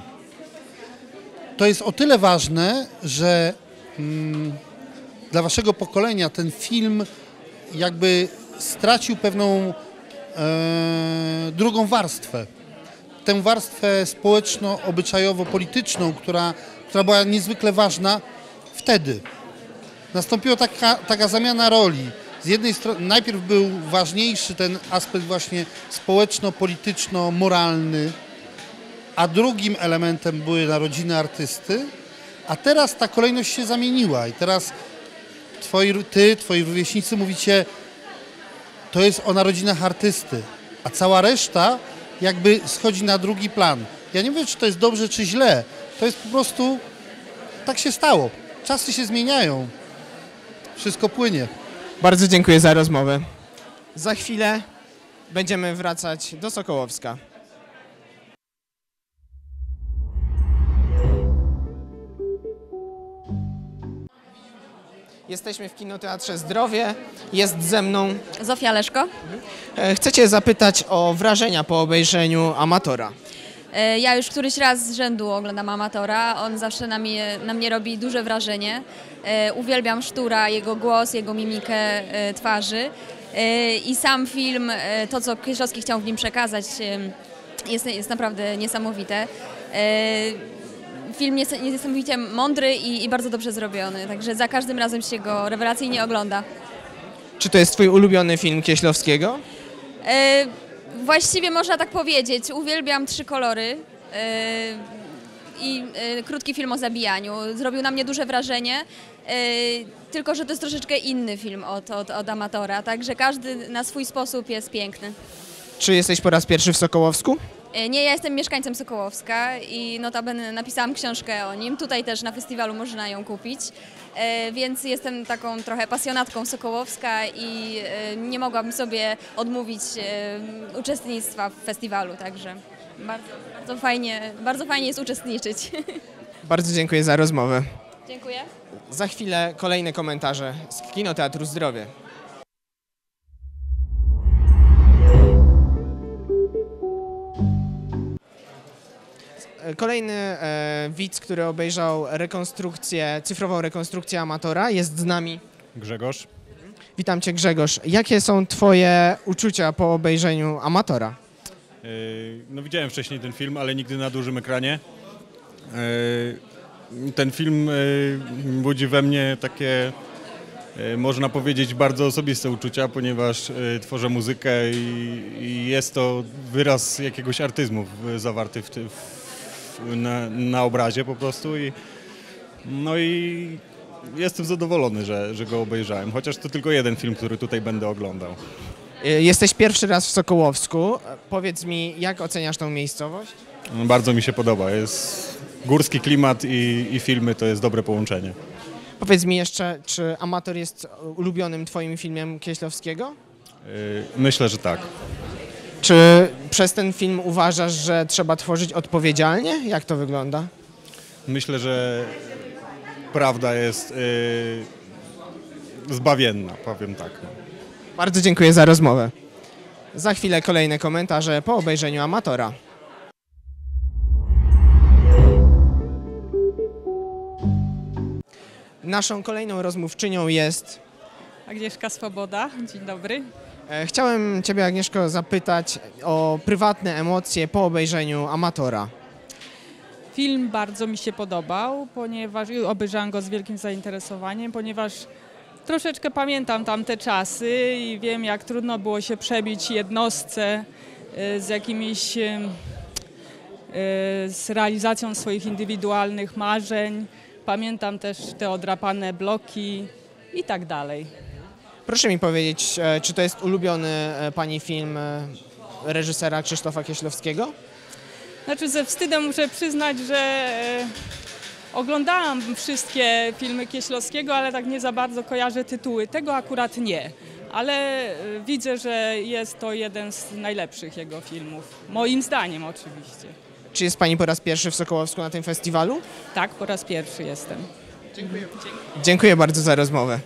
To jest o tyle ważne, że mm, dla waszego pokolenia ten film jakby stracił pewną e, drugą warstwę. Tę warstwę społeczno-obyczajowo-polityczną, która, która była niezwykle ważna wtedy nastąpiła taka, taka zamiana roli. Z jednej strony najpierw był ważniejszy ten aspekt właśnie społeczno-polityczno-moralny, a drugim elementem były narodziny artysty, a teraz ta kolejność się zamieniła i teraz twoi, ty, twoi rówieśnicy mówicie, to jest o narodzinach artysty, a cała reszta jakby schodzi na drugi plan. Ja nie wiem, czy to jest dobrze, czy źle. To jest po prostu, tak się stało. Czasy się zmieniają wszystko płynie. Bardzo dziękuję za rozmowę.
Za chwilę będziemy wracać do Sokołowska. Jesteśmy w Kinoteatrze Zdrowie. Jest
ze mną Zofia
Leszko. E, chcecie zapytać o wrażenia po obejrzeniu Amatora.
E, ja już któryś raz z rzędu oglądam Amatora, on zawsze na mnie, na mnie robi duże wrażenie. E, uwielbiam Sztura, jego głos, jego mimikę e, twarzy i sam film, to co Kieślowski chciał w nim przekazać jest, jest naprawdę niesamowite. Film jest niesamowicie mądry i, i bardzo dobrze zrobiony, także za każdym razem się go rewelacyjnie ogląda.
Czy to jest twój ulubiony film Kieślowskiego?
właściwie można tak powiedzieć. Uwielbiam trzy kolory e, i e, krótki film o zabijaniu. Zrobił na mnie duże wrażenie, e, tylko że to jest troszeczkę inny film od, od, od amatora, także każdy na swój sposób jest piękny.
Czy jesteś po raz pierwszy w Sokołowsku?
Nie, ja jestem mieszkańcem Sokołowska i notabene napisałam książkę o nim. Tutaj też na festiwalu można ją kupić. E, więc jestem taką trochę pasjonatką Sokołowska i e, nie mogłabym sobie odmówić e, uczestnictwa w festiwalu, także bardzo, bardzo, fajnie, bardzo fajnie jest uczestniczyć.
Bardzo dziękuję za rozmowę. Dziękuję. Za chwilę kolejne komentarze z Kinoteatru Zdrowie. kolejny e, widz, który obejrzał rekonstrukcję, cyfrową rekonstrukcję amatora, jest z nami. Grzegorz. Witam Cię Grzegorz. Jakie są Twoje uczucia po obejrzeniu amatora?
E, no widziałem wcześniej ten film, ale nigdy na dużym ekranie. E, ten film e, budzi we mnie takie, można powiedzieć, bardzo osobiste uczucia, ponieważ tworzę muzykę i jest to wyraz jakiegoś artyzmu zawarty w, tym na, na obrazie po prostu i no i jestem zadowolony, że, że go obejrzałem, chociaż to tylko jeden film, który tutaj będę oglądał.
Y, jesteś pierwszy raz w Sokołowsku. Powiedz mi, jak oceniasz tą miejscowość?
bardzo mi się podoba. Jest górski klimat i, i filmy to jest dobre połączenie.
Powiedz mi jeszcze, czy Amator jest ulubionym twoim filmem Kieślowskiego?
Y,
myślę, że tak. Czy
przez ten film uważasz, że trzeba tworzyć odpowiedzialnie? Jak to wygląda?
Myślę, że prawda jest yy, zbawienna, powiem tak. No.
Bardzo dziękuję za rozmowę. Za chwilę kolejne komentarze po obejrzeniu amatora. Naszą kolejną rozmówczynią jest
Agnieszka Swoboda. Dzień dobry.
E, chciałem Ciebie, Agnieszko, zapytać o prywatne emocje po obejrzeniu Amatora.
Film bardzo mi się podobał, ponieważ obejrzałam go z wielkim zainteresowaniem, ponieważ troszeczkę pamiętam tamte czasy i wiem, jak trudno było się przebić jednostce e, z jakimiś e, z realizacją swoich indywidualnych marzeń. Pamiętam też te odrapane bloki i tak dalej.
Proszę mi powiedzieć, e, czy to jest ulubiony e, Pani film e, reżysera Krzysztofa Kieślowskiego?
Znaczy ze wstydem muszę przyznać, że oglądałam wszystkie filmy Kieślowskiego, ale tak nie za bardzo kojarzę tytuły. Tego akurat nie, ale widzę, że jest to jeden z najlepszych jego filmów. Moim zdaniem oczywiście.
Czy
jest Pani po raz pierwszy w Sokołowsku na tym festiwalu?
Tak, po raz pierwszy jestem. Dziękuję.
Dziękuję bardzo za rozmowę.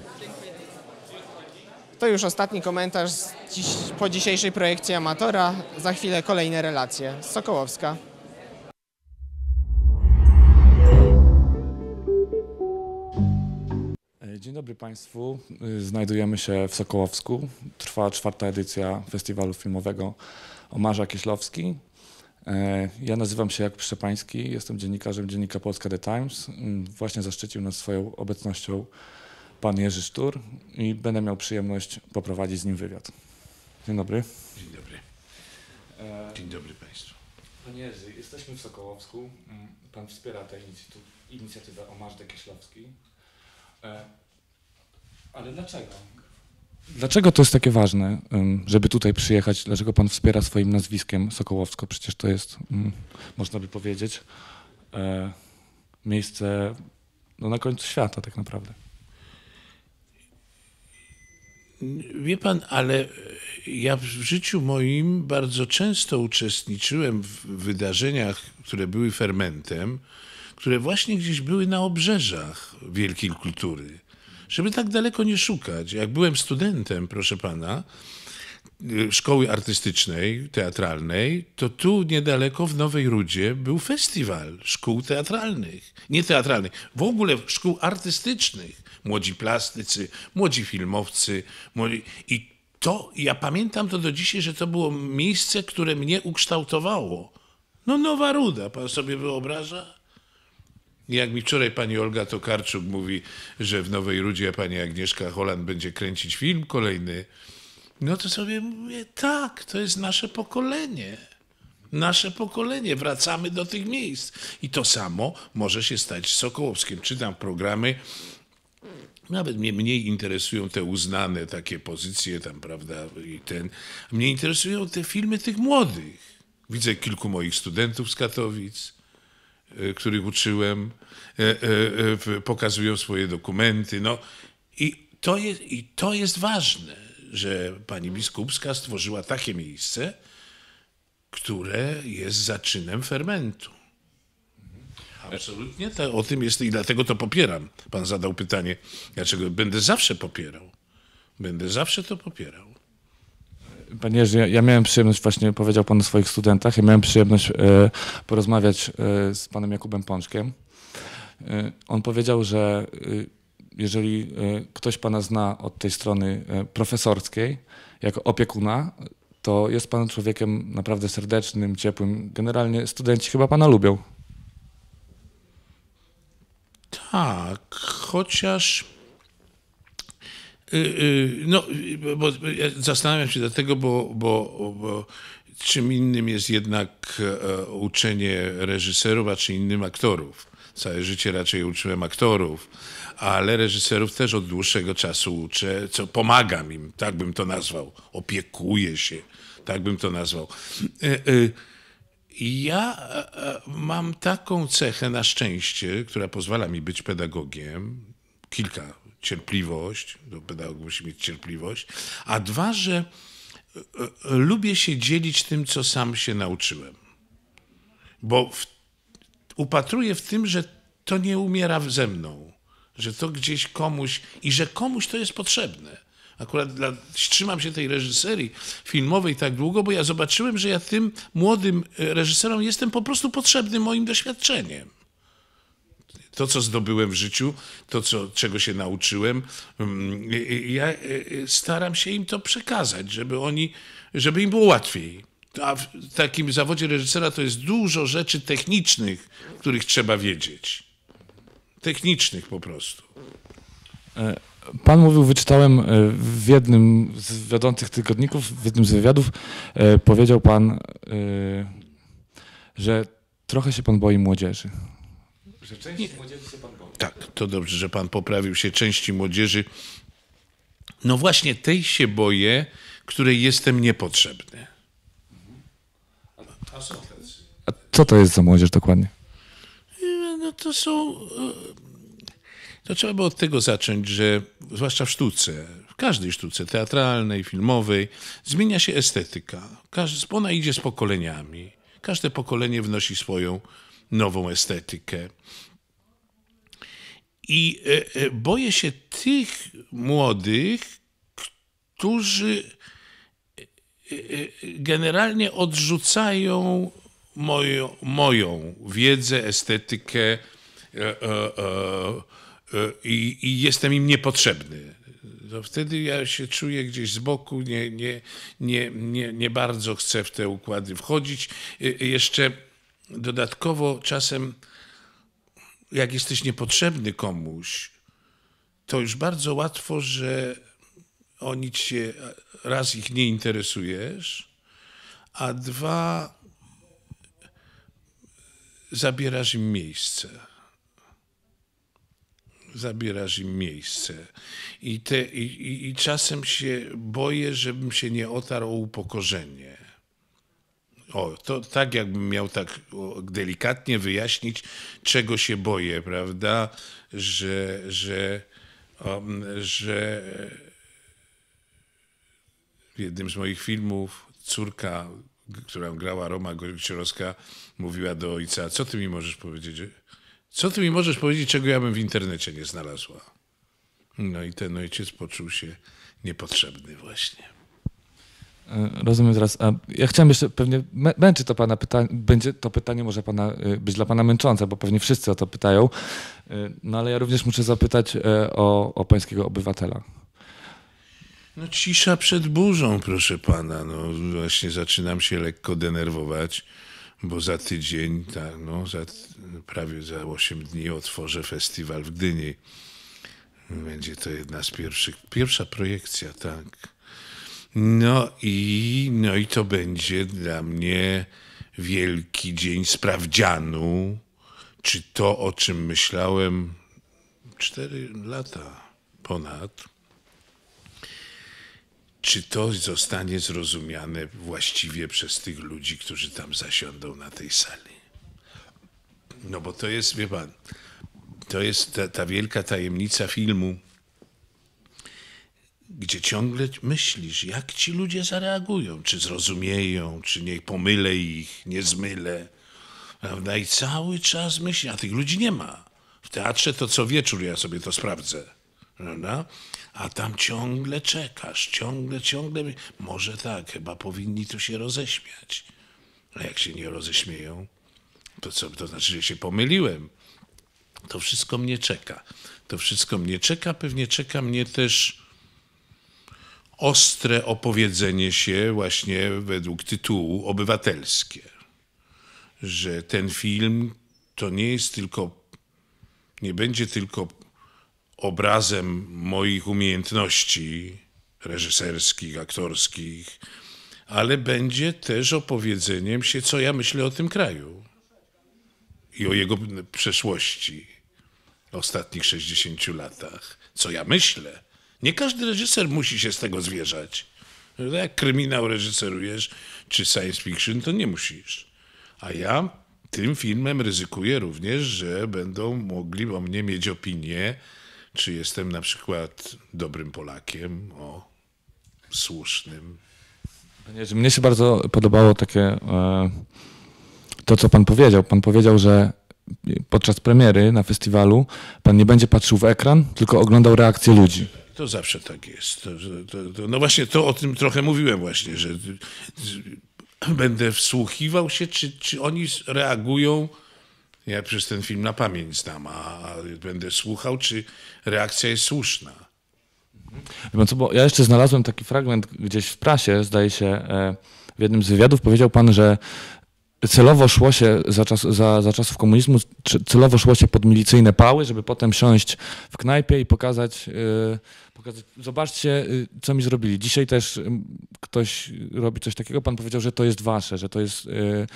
To już ostatni komentarz dziś, po dzisiejszej projekcji Amatora. Za chwilę kolejne relacje. Z Sokołowska.
E, dzień dobry Państwu. E, znajdujemy się w Sokołowsku. Trwa czwarta edycja festiwalu filmowego Omarza Kieślowski. E, ja nazywam się Jakub Szczepański, jestem dziennikarzem dziennika Polska The Times. Mm, właśnie zaszczycił nas swoją obecnością pan Jerzy Sztur i będę miał przyjemność poprowadzić z nim wywiad. Dzień dobry. Dzień dobry. E, Dzień dobry Państwu. Panie Jerzy, jesteśmy w Sokołowsku. Pan wspiera tę inicjatywę o Mażdę Kieślowski. E, ale dlaczego? Dlaczego to jest takie ważne, żeby tutaj przyjechać? Dlaczego pan wspiera swoim nazwiskiem Sokołowsko? Przecież to jest, można by powiedzieć, e, miejsce no, na końcu świata tak naprawdę.
Wie pan, ale ja w życiu moim bardzo często uczestniczyłem w wydarzeniach, które były fermentem, które właśnie gdzieś były na obrzeżach wielkiej kultury. Żeby tak daleko nie szukać. Jak byłem studentem, proszę pana, szkoły artystycznej, teatralnej, to tu niedaleko w Nowej Rudzie był festiwal szkół teatralnych, nie teatralnych, w ogóle szkół artystycznych. Młodzi plastycy, młodzi filmowcy. Młodzi... I to, ja pamiętam to do dzisiaj, że to było miejsce, które mnie ukształtowało. No Nowa Ruda, pan sobie wyobraża? Jak mi wczoraj pani Olga Tokarczuk mówi, że w Nowej Rudzie pani Agnieszka Holland będzie kręcić film kolejny, no to sobie mówię, tak, to jest nasze pokolenie. Nasze pokolenie, wracamy do tych miejsc. I to samo może się stać z Sokołowskim. Czytam programy, nawet mnie mniej interesują te uznane takie pozycje tam, prawda, i ten. Mnie interesują te filmy tych młodych. Widzę kilku moich studentów z Katowic, e, których uczyłem, e, e, pokazują swoje dokumenty. No i to jest, i to jest ważne że pani biskupska stworzyła takie miejsce, które jest zaczynem fermentu. Absolutnie to, o tym jest i dlatego to popieram. Pan zadał pytanie, dlaczego będę zawsze popierał. Będę zawsze to popierał.
Panie Jerzy, ja, ja miałem przyjemność, właśnie powiedział Pan o swoich studentach, ja miałem przyjemność e, porozmawiać e, z Panem Jakubem Pączkiem. E, on powiedział, że jeżeli e, ktoś pana zna od tej strony e, profesorskiej, jako opiekuna, to jest pan człowiekiem naprawdę serdecznym, ciepłym. Generalnie studenci chyba pana lubią.
Tak,
chociaż.
Y, y, no, bo, zastanawiam się dlatego, bo, bo, bo czym innym jest jednak e, uczenie reżyserów, a czym innym aktorów. Całe życie raczej uczyłem aktorów, ale reżyserów też od dłuższego czasu uczę, co pomagam im, tak bym to nazwał. Opiekuję się, tak bym to nazwał. E, e, ja mam taką cechę na szczęście, która pozwala mi być pedagogiem. Kilka. Cierpliwość, do pedagog musi mieć cierpliwość. A dwa, że lubię się dzielić tym, co sam się nauczyłem. Bo w, upatruję w tym, że to nie umiera ze mną, że to gdzieś komuś i że komuś to jest potrzebne. Akurat dla, trzymam się tej reżyserii filmowej tak długo, bo ja zobaczyłem, że ja tym młodym reżyserom jestem po prostu potrzebny moim doświadczeniem to, co zdobyłem w życiu, to, co, czego się nauczyłem, mm, ja y, y, staram się im to przekazać, żeby oni, żeby im było łatwiej. A w takim zawodzie reżysera to jest dużo rzeczy technicznych, których trzeba wiedzieć. Technicznych po prostu.
E, pan mówił, wyczytałem e, w jednym z wiodących tygodników, w jednym z wywiadów, e, powiedział pan, że trochę się pan boi młodzieży. Że części nie. młodzieży się pan boi.
Tak, to dobrze, że pan poprawił się. Części młodzieży. No właśnie tej się boję, której jestem
niepotrzebny. A co to jest za młodzież dokładnie?
No to są. E, to trzeba by od tego zacząć, że zwłaszcza w sztuce, w każdej sztuce teatralnej, filmowej, zmienia się estetyka. Ona idzie z pokoleniami. Każde pokolenie wnosi swoją nową estetykę. I e, e, boję się tych młodych, którzy e, generalnie odrzucają moją, moją wiedzę, estetykę i, i jestem im niepotrzebny. To wtedy ja się czuję gdzieś z boku, nie, nie, nie, nie, nie bardzo chcę w te układy wchodzić. Jeszcze dodatkowo czasem, jak jesteś niepotrzebny komuś, to już bardzo łatwo, że oni cię raz ich nie interesujesz, a dwa zabierasz im miejsce. Zabierasz im miejsce. I, te, i, i, i czasem się boję, żebym się nie otarł o upokorzenie. O, to tak jakbym miał tak delikatnie wyjaśnić, czego się boję, prawda? Że, że, um, że w jednym z moich filmów córka, którą grała Roma Goriciorowska, mówiła do ojca, co ty mi możesz powiedzieć? Co ty mi możesz powiedzieć, czego ja bym w internecie nie znalazła? No i ten ojciec poczuł się niepotrzebny właśnie.
E, rozumiem zaraz. A ja chciałem jeszcze, pewnie męczy to pana pytanie, będzie to pytanie może pana, e, być dla pana męczące, bo pewnie wszyscy o to pytają, e, no ale ja również muszę zapytać o, o pańskiego obywatela. No cisza przed burzą, proszę
pana. No właśnie zaczynam się lekko denerwować, bo za tydzień, ta, no, za, prawie za 8 dni otworzę festiwal w Gdyni. Będzie to jedna z pierwszych, pierwsza projekcja, tak. No i, no i to będzie dla mnie wielki dzień sprawdzianu, czy to, o czym myślałem cztery lata ponad, czy to zostanie zrozumiane właściwie przez tych ludzi, którzy tam zasiądą na tej sali. No bo to jest, wie pan, to jest ta, ta wielka tajemnica filmu gdzie ciągle myślisz, jak ci ludzie zareagują, czy zrozumieją, czy nie pomylę ich, nie zmylę. Prawda? I cały czas myślisz, a tych ludzi nie ma. W teatrze to co wieczór ja sobie to sprawdzę. Prawda? A tam ciągle czekasz, ciągle, ciągle. Może tak, chyba powinni tu się roześmiać. A jak się nie roześmieją, to co, to znaczy, że się pomyliłem. To wszystko mnie czeka. To wszystko mnie czeka, pewnie czeka mnie też ostre opowiedzenie się właśnie według tytułu obywatelskie. Że ten film to nie jest tylko, nie będzie tylko obrazem moich umiejętności reżyserskich, aktorskich, ale będzie też opowiedzeniem się, co ja myślę o tym kraju i o jego przeszłości, ostatnich 60 latach. Co ja myślę, nie każdy reżyser musi się z tego zwierzać. No jak kryminał reżyserujesz, czy science fiction, to nie musisz. A ja tym filmem ryzykuję również, że będą mogli o mnie mieć opinię, czy jestem na przykład dobrym Polakiem, o słusznym.
Mnie się bardzo podobało takie e, to, co pan powiedział. Pan powiedział, że podczas premiery na festiwalu pan nie będzie patrzył w ekran, tylko oglądał reakcję ludzi.
To zawsze tak jest. To, to, to, no właśnie to o tym trochę mówiłem właśnie, że będę wsłuchiwał się, czy, czy oni reagują. Ja przez ten film na pamięć znam, a będę słuchał, czy reakcja jest słuszna.
Mhm. Co, bo ja jeszcze znalazłem taki fragment gdzieś w prasie, zdaje się, e, w jednym z wywiadów powiedział pan, że celowo szło się za, czas, za, za czasów komunizmu, celowo szło się pod milicyjne pały, żeby potem siąść w knajpie i pokazać, yy, pokazać zobaczcie, yy, co mi zrobili. Dzisiaj też yy, ktoś robi coś takiego, pan powiedział, że to jest wasze, że to jest... Y,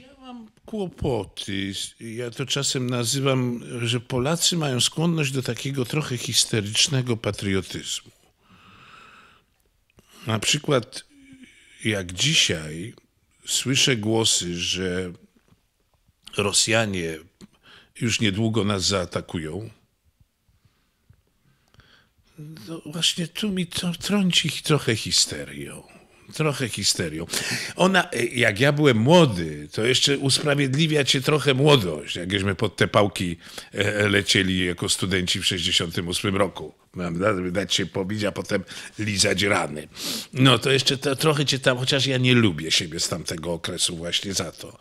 ja mam Kłopoty. Ja to czasem nazywam, że Polacy mają skłonność do takiego trochę histerycznego patriotyzmu. Na przykład, jak dzisiaj słyszę głosy, że Rosjanie już niedługo nas zaatakują, no właśnie tu mi to trąci trochę histerią. Trochę histerią. Ona, e, jak ja byłem młody, to jeszcze usprawiedliwia cię trochę młodość, jakbyśmy pod te pałki e, lecieli jako studenci w 68 roku dać się pobić, a potem lizać rany. No to jeszcze to, trochę cię tam, chociaż ja nie lubię siebie z tamtego okresu właśnie za to,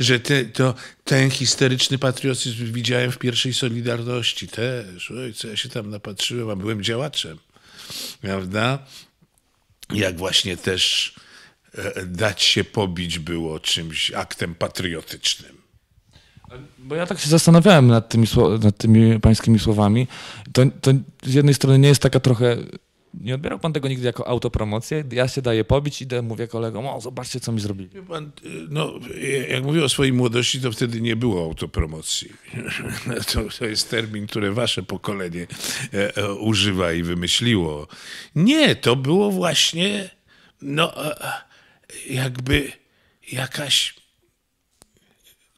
że te, to, ten histeryczny patriotyzm widziałem w pierwszej Solidarności też. Oj, co ja się tam napatrzyłem, a byłem działaczem, prawda? Jak właśnie też e, dać się pobić było czymś, aktem patriotycznym.
Bo ja tak się zastanawiałem nad tymi, nad tymi pańskimi słowami. To, to z jednej strony nie jest taka trochę nie odbierał pan tego nigdy jako autopromocję? Ja się daję pobić, idę, mówię kolegom, o zobaczcie, co mi zrobili. Pan, no, jak mówię o swojej młodości, to wtedy
nie było autopromocji. To, to jest termin, który wasze pokolenie e, e, używa i wymyśliło. Nie, to było właśnie, no, e, jakby jakaś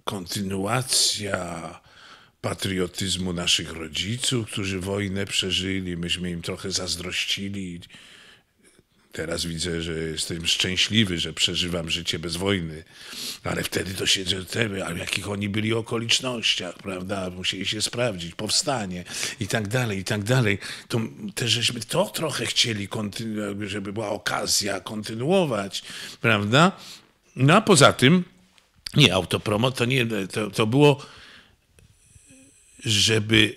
kontynuacja patriotyzmu naszych rodziców, którzy wojnę przeżyli. Myśmy im trochę zazdrościli. Teraz widzę, że jestem szczęśliwy, że przeżywam życie bez wojny, ale wtedy to się dzieje, a w jakich oni byli okolicznościach, prawda? Musieli się sprawdzić, powstanie i tak dalej, i tak dalej. To też żeśmy to trochę chcieli, żeby była okazja kontynuować, prawda? No a poza tym, nie autopromo, to nie, to, to było, żeby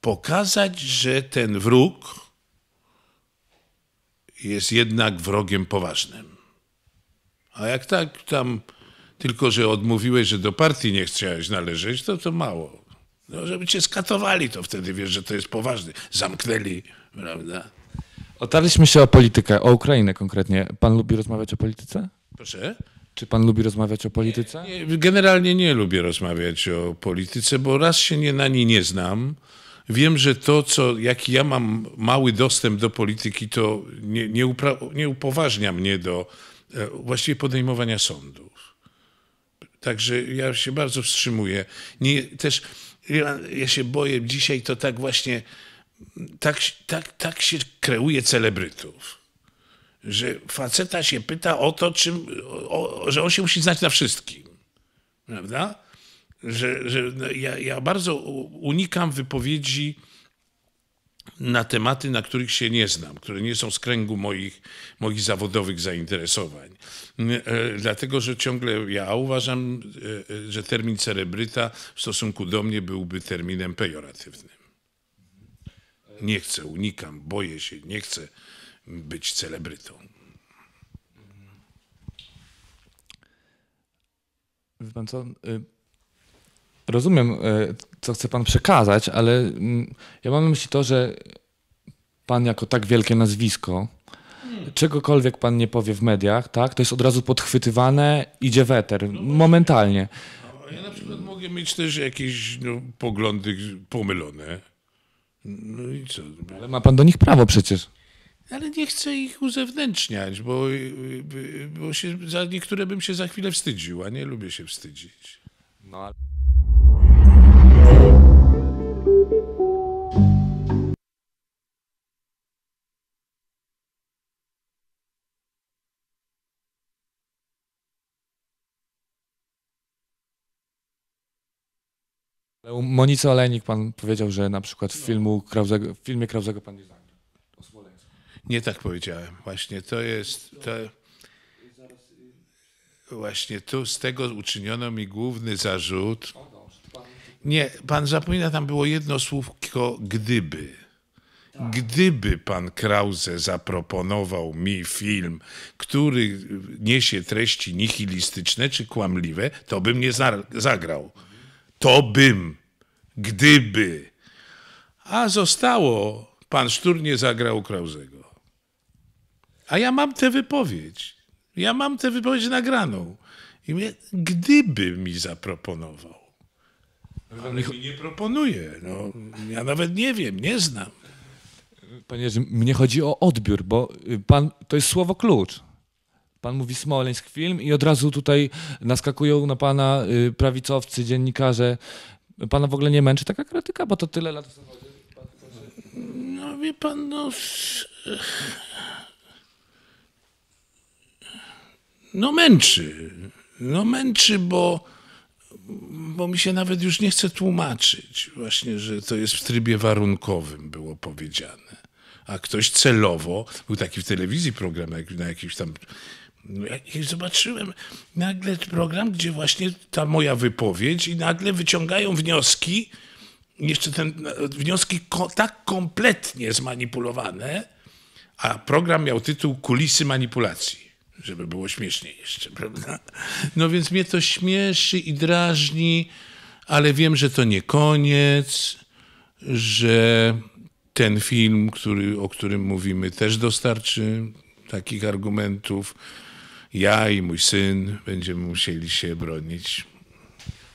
pokazać, że ten wróg jest jednak wrogiem poważnym. A jak tak tam tylko, że odmówiłeś, że do partii nie chciałeś należeć, to to mało. No, żeby cię skatowali, to wtedy wiesz, że to jest poważne. Zamknęli, prawda?
Otarliśmy się o politykę, o Ukrainę konkretnie. Pan lubi rozmawiać o polityce? Proszę? Czy pan lubi rozmawiać o polityce?
Nie, generalnie nie lubię rozmawiać o polityce, bo raz się nie, na niej nie znam. Wiem, że to, co, jaki ja mam mały dostęp do polityki, to nie, nie, nie upoważnia mnie do e, właściwie podejmowania sądów. Także ja się bardzo wstrzymuję. Nie, też ja, ja się boję dzisiaj, to tak właśnie, tak, tak, tak się kreuje celebrytów że faceta się pyta o to, czym, o, że on się musi znać na wszystkim. Prawda? Że, że no, ja, ja bardzo unikam wypowiedzi na tematy, na których się nie znam, które nie są z kręgu moich, moich zawodowych zainteresowań. E, dlatego, że ciągle ja uważam, e, e, że termin cerebryta w stosunku do mnie byłby terminem pejoratywnym. Nie chcę, unikam, boję się, nie chcę być celebrytą.
Wie pan co? Y, rozumiem, y, co chce pan przekazać, ale mm, ja mam na myśli to, że pan jako tak wielkie nazwisko, hmm. czegokolwiek pan nie powie w mediach, tak, to jest od razu podchwytywane, idzie weter, no momentalnie. No,
ja na przykład mogę mieć też jakieś no, poglądy pomylone. No i co? Ale ma pan
do nich prawo przecież
ale nie chcę ich uzewnętrzniać, bo, y, y, bo się, za niektóre bym się za chwilę wstydził, a nie lubię się wstydzić.
No, ale... Monice Olejnik pan powiedział, że na przykład w, no. filmu w filmie Krauzego pan nie znał.
Nie tak powiedziałem. Właśnie to jest. To, właśnie tu z tego uczyniono mi główny zarzut. Nie, pan zapomina, tam było jedno słówko gdyby. Gdyby pan Krause zaproponował mi film, który niesie treści nihilistyczne czy kłamliwe, to bym nie zagrał. To bym, gdyby. A zostało, pan Sztur nie zagrał Krausego. A ja mam tę wypowiedź. Ja mam tę wypowiedź nagraną. I mnie, gdyby mi zaproponował. Ale mi nie proponuje. No, ja nawet nie wiem, nie znam.
Panie, mnie chodzi o odbiór, bo y, pan, to jest słowo klucz. Pan mówi Smoleńsk film i od razu tutaj naskakują na pana y, prawicowcy, dziennikarze. Pana w ogóle nie męczy taka krytyka, bo to tyle lat
No wie pan, no no męczy. No męczy, bo, bo mi się nawet już nie chce tłumaczyć właśnie, że to jest w trybie warunkowym było powiedziane. A ktoś celowo, był taki w telewizji program na jakiś tam no jak zobaczyłem nagle program, gdzie właśnie ta moja wypowiedź i nagle wyciągają wnioski, jeszcze ten wnioski ko tak kompletnie zmanipulowane, a program miał tytuł Kulisy manipulacji żeby było śmieszniej jeszcze, prawda? No więc mnie to śmieszy i drażni, ale wiem, że to nie koniec, że ten film, który, o którym mówimy, też dostarczy takich argumentów. Ja i mój syn będziemy musieli się bronić.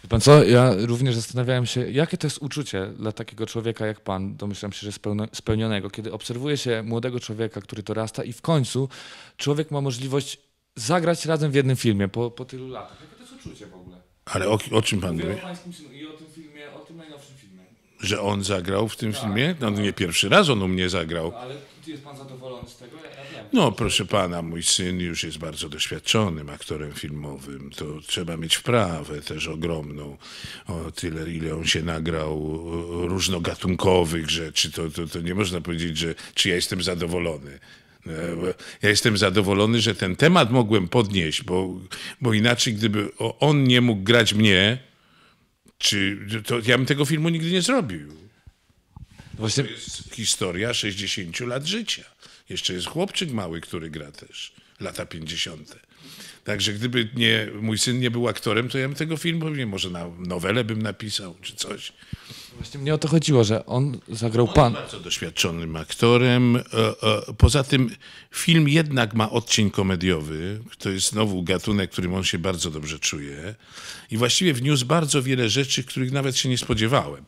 Pan co? Ja również zastanawiałem się, jakie to jest uczucie dla takiego człowieka jak pan, domyślam się, że spełnionego, kiedy obserwuje się młodego człowieka, który dorasta i w końcu człowiek ma możliwość zagrać razem w jednym filmie po, po tylu latach. Jakie to
jest uczucie w ogóle?
Ale o, o czym pan mówi? o pańskim synu i o tym filmie, o tym najnowszym filmie. Że on zagrał w tym tak, filmie? No tak. nie
pierwszy raz on u mnie zagrał. Ale
ale jest pan zadowolony z tego? Ja
no, proszę pana, mój syn już jest bardzo doświadczonym aktorem filmowym. To trzeba mieć wprawę też ogromną. O tyle, ile on się nagrał e, różnogatunkowych rzeczy, to, to, to nie można powiedzieć, że czy ja jestem zadowolony. E, ja jestem zadowolony, że ten temat mogłem podnieść, bo, bo inaczej, gdyby on nie mógł grać mnie, czy, to ja bym tego filmu nigdy nie zrobił. Właśnie... To jest historia 60 lat życia. Jeszcze jest chłopczyk mały, który gra też, lata 50. Także gdyby nie, mój syn nie był aktorem, to ja bym tego filmu pewnie może na nowelę bym napisał, czy coś.
Właśnie mnie o to chodziło, że on zagrał on pan. bardzo
doświadczonym aktorem. E, e, poza tym film jednak ma odcień komediowy. To jest znowu gatunek, którym on się bardzo dobrze czuje. I właściwie wniósł bardzo wiele rzeczy, których nawet się nie spodziewałem.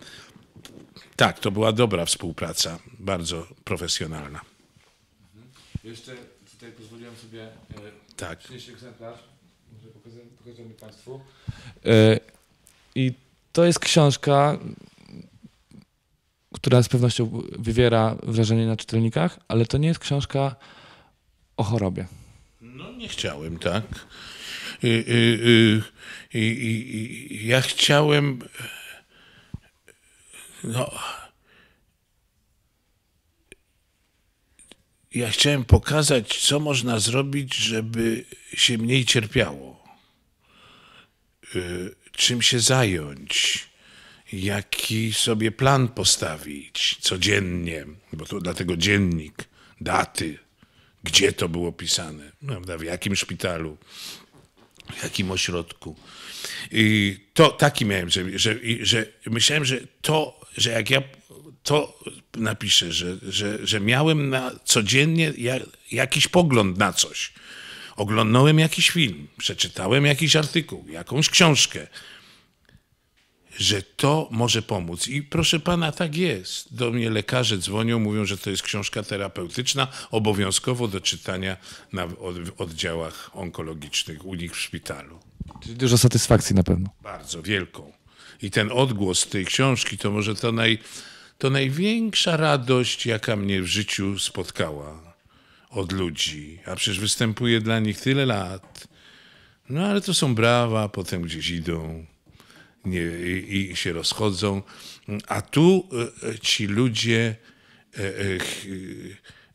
Tak, to była dobra współpraca, bardzo profesjonalna.
Jeszcze tutaj pozwoliłem sobie e, tak. przynieść egzemplarz, może pokażę, mi Państwu. E, I to jest książka, która z pewnością wywiera wrażenie na czytelnikach, ale to nie jest książka o chorobie.
No nie chciałem, tak. Y, y, y, I ja chciałem. No ja chciałem pokazać, co można zrobić, żeby się mniej cierpiało, y, czym się zająć, jaki sobie plan postawić codziennie, bo to dlatego dziennik, daty, gdzie to było pisane, prawda, no, w jakim szpitalu, w jakim ośrodku. I to taki miałem, że, że, że myślałem, że to, że jak ja to napiszę, że, że, że miałem na, codziennie jakiś pogląd na coś. Oglądnąłem jakiś film, przeczytałem jakiś artykuł, jakąś książkę, że to może pomóc. I proszę pana, tak jest. Do mnie lekarze dzwonią, mówią, że to jest książka terapeutyczna, obowiązkowo do czytania na oddziałach onkologicznych u nich w szpitalu.
Czyli dużo satysfakcji na pewno.
Bardzo wielką. I ten odgłos tej książki to może to naj to największa radość, jaka mnie w życiu spotkała od ludzi. A przecież występuję dla nich tyle lat. No ale to są brawa, potem gdzieś idą nie, i, i, się rozchodzą. A tu e, e, ci ludzie e,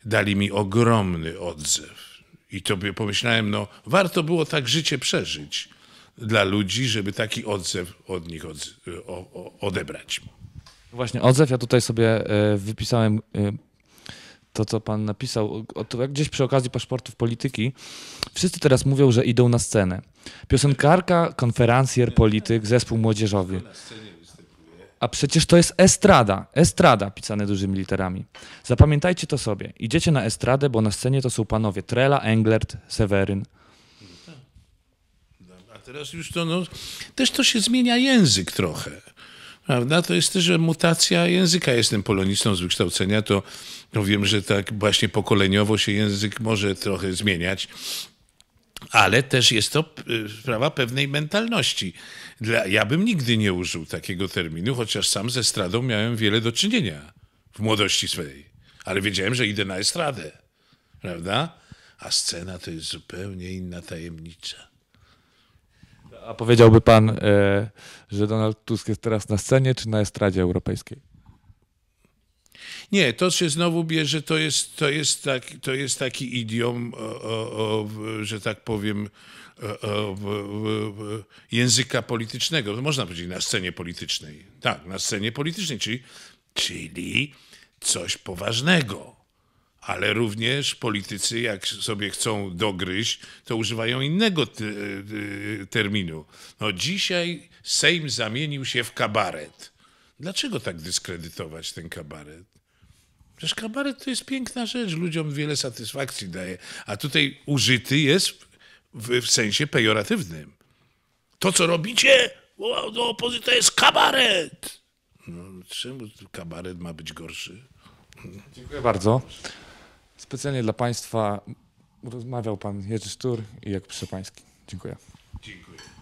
dali mi ogromny odzew. I to pomyślałem, no warto było tak życie przeżyć dla ludzi, żeby taki odzew od nich odebrać.
Właśnie odzew, ja tutaj sobie e, wypisałem e, to, co pan napisał, o, gdzieś przy okazji paszportów polityki, wszyscy teraz mówią, że idą na scenę. Piosenkarka, konferencjer, polityk, zespół młodzieżowy. A przecież to jest estrada, estrada pisane dużymi literami. Zapamiętajcie to sobie. Idziecie na estradę, bo na scenie to są panowie Trela, Englert, Seweryn.
A teraz już to, no, też to się zmienia język trochę prawda? To jest też mutacja języka. Jestem polonistą z wykształcenia, to, wiem, że tak właśnie pokoleniowo się język może trochę zmieniać. Ale też jest to y, sprawa pewnej mentalności. Dla, ja bym nigdy nie użył takiego terminu, chociaż sam ze estradą miałem wiele do czynienia w młodości swojej. Ale wiedziałem, że idę na estradę, prawda? A scena to jest zupełnie inna tajemnica. A powiedziałby
pan, e, że Donald Tusk jest teraz na scenie czy na estradzie europejskiej?
Nie, to się znowu bierze, to jest, to jest, tak, to jest taki idiom, o, o, że tak powiem, o, języka politycznego. Można powiedzieć na scenie politycznej. Tak, na scenie politycznej, czyli, czyli coś poważnego ale również politycy, jak sobie chcą dogryźć, to używają innego e, e, terminu. No dzisiaj Sejm zamienił się w kabaret. Dlaczego tak dyskredytować ten kabaret? Przecież kabaret to jest piękna rzecz, ludziom wiele satysfakcji daje, a tutaj użyty jest w, w, sensie pejoratywnym. To, co robicie, do opozycji to jest kabaret. No, czemu kabaret ma być gorszy?
Dziękuję bardzo. Specjalnie dla Państwa rozmawiał Pan Jerzy Sztur i Jakub Szepański. Dziękuję. Dziękuję.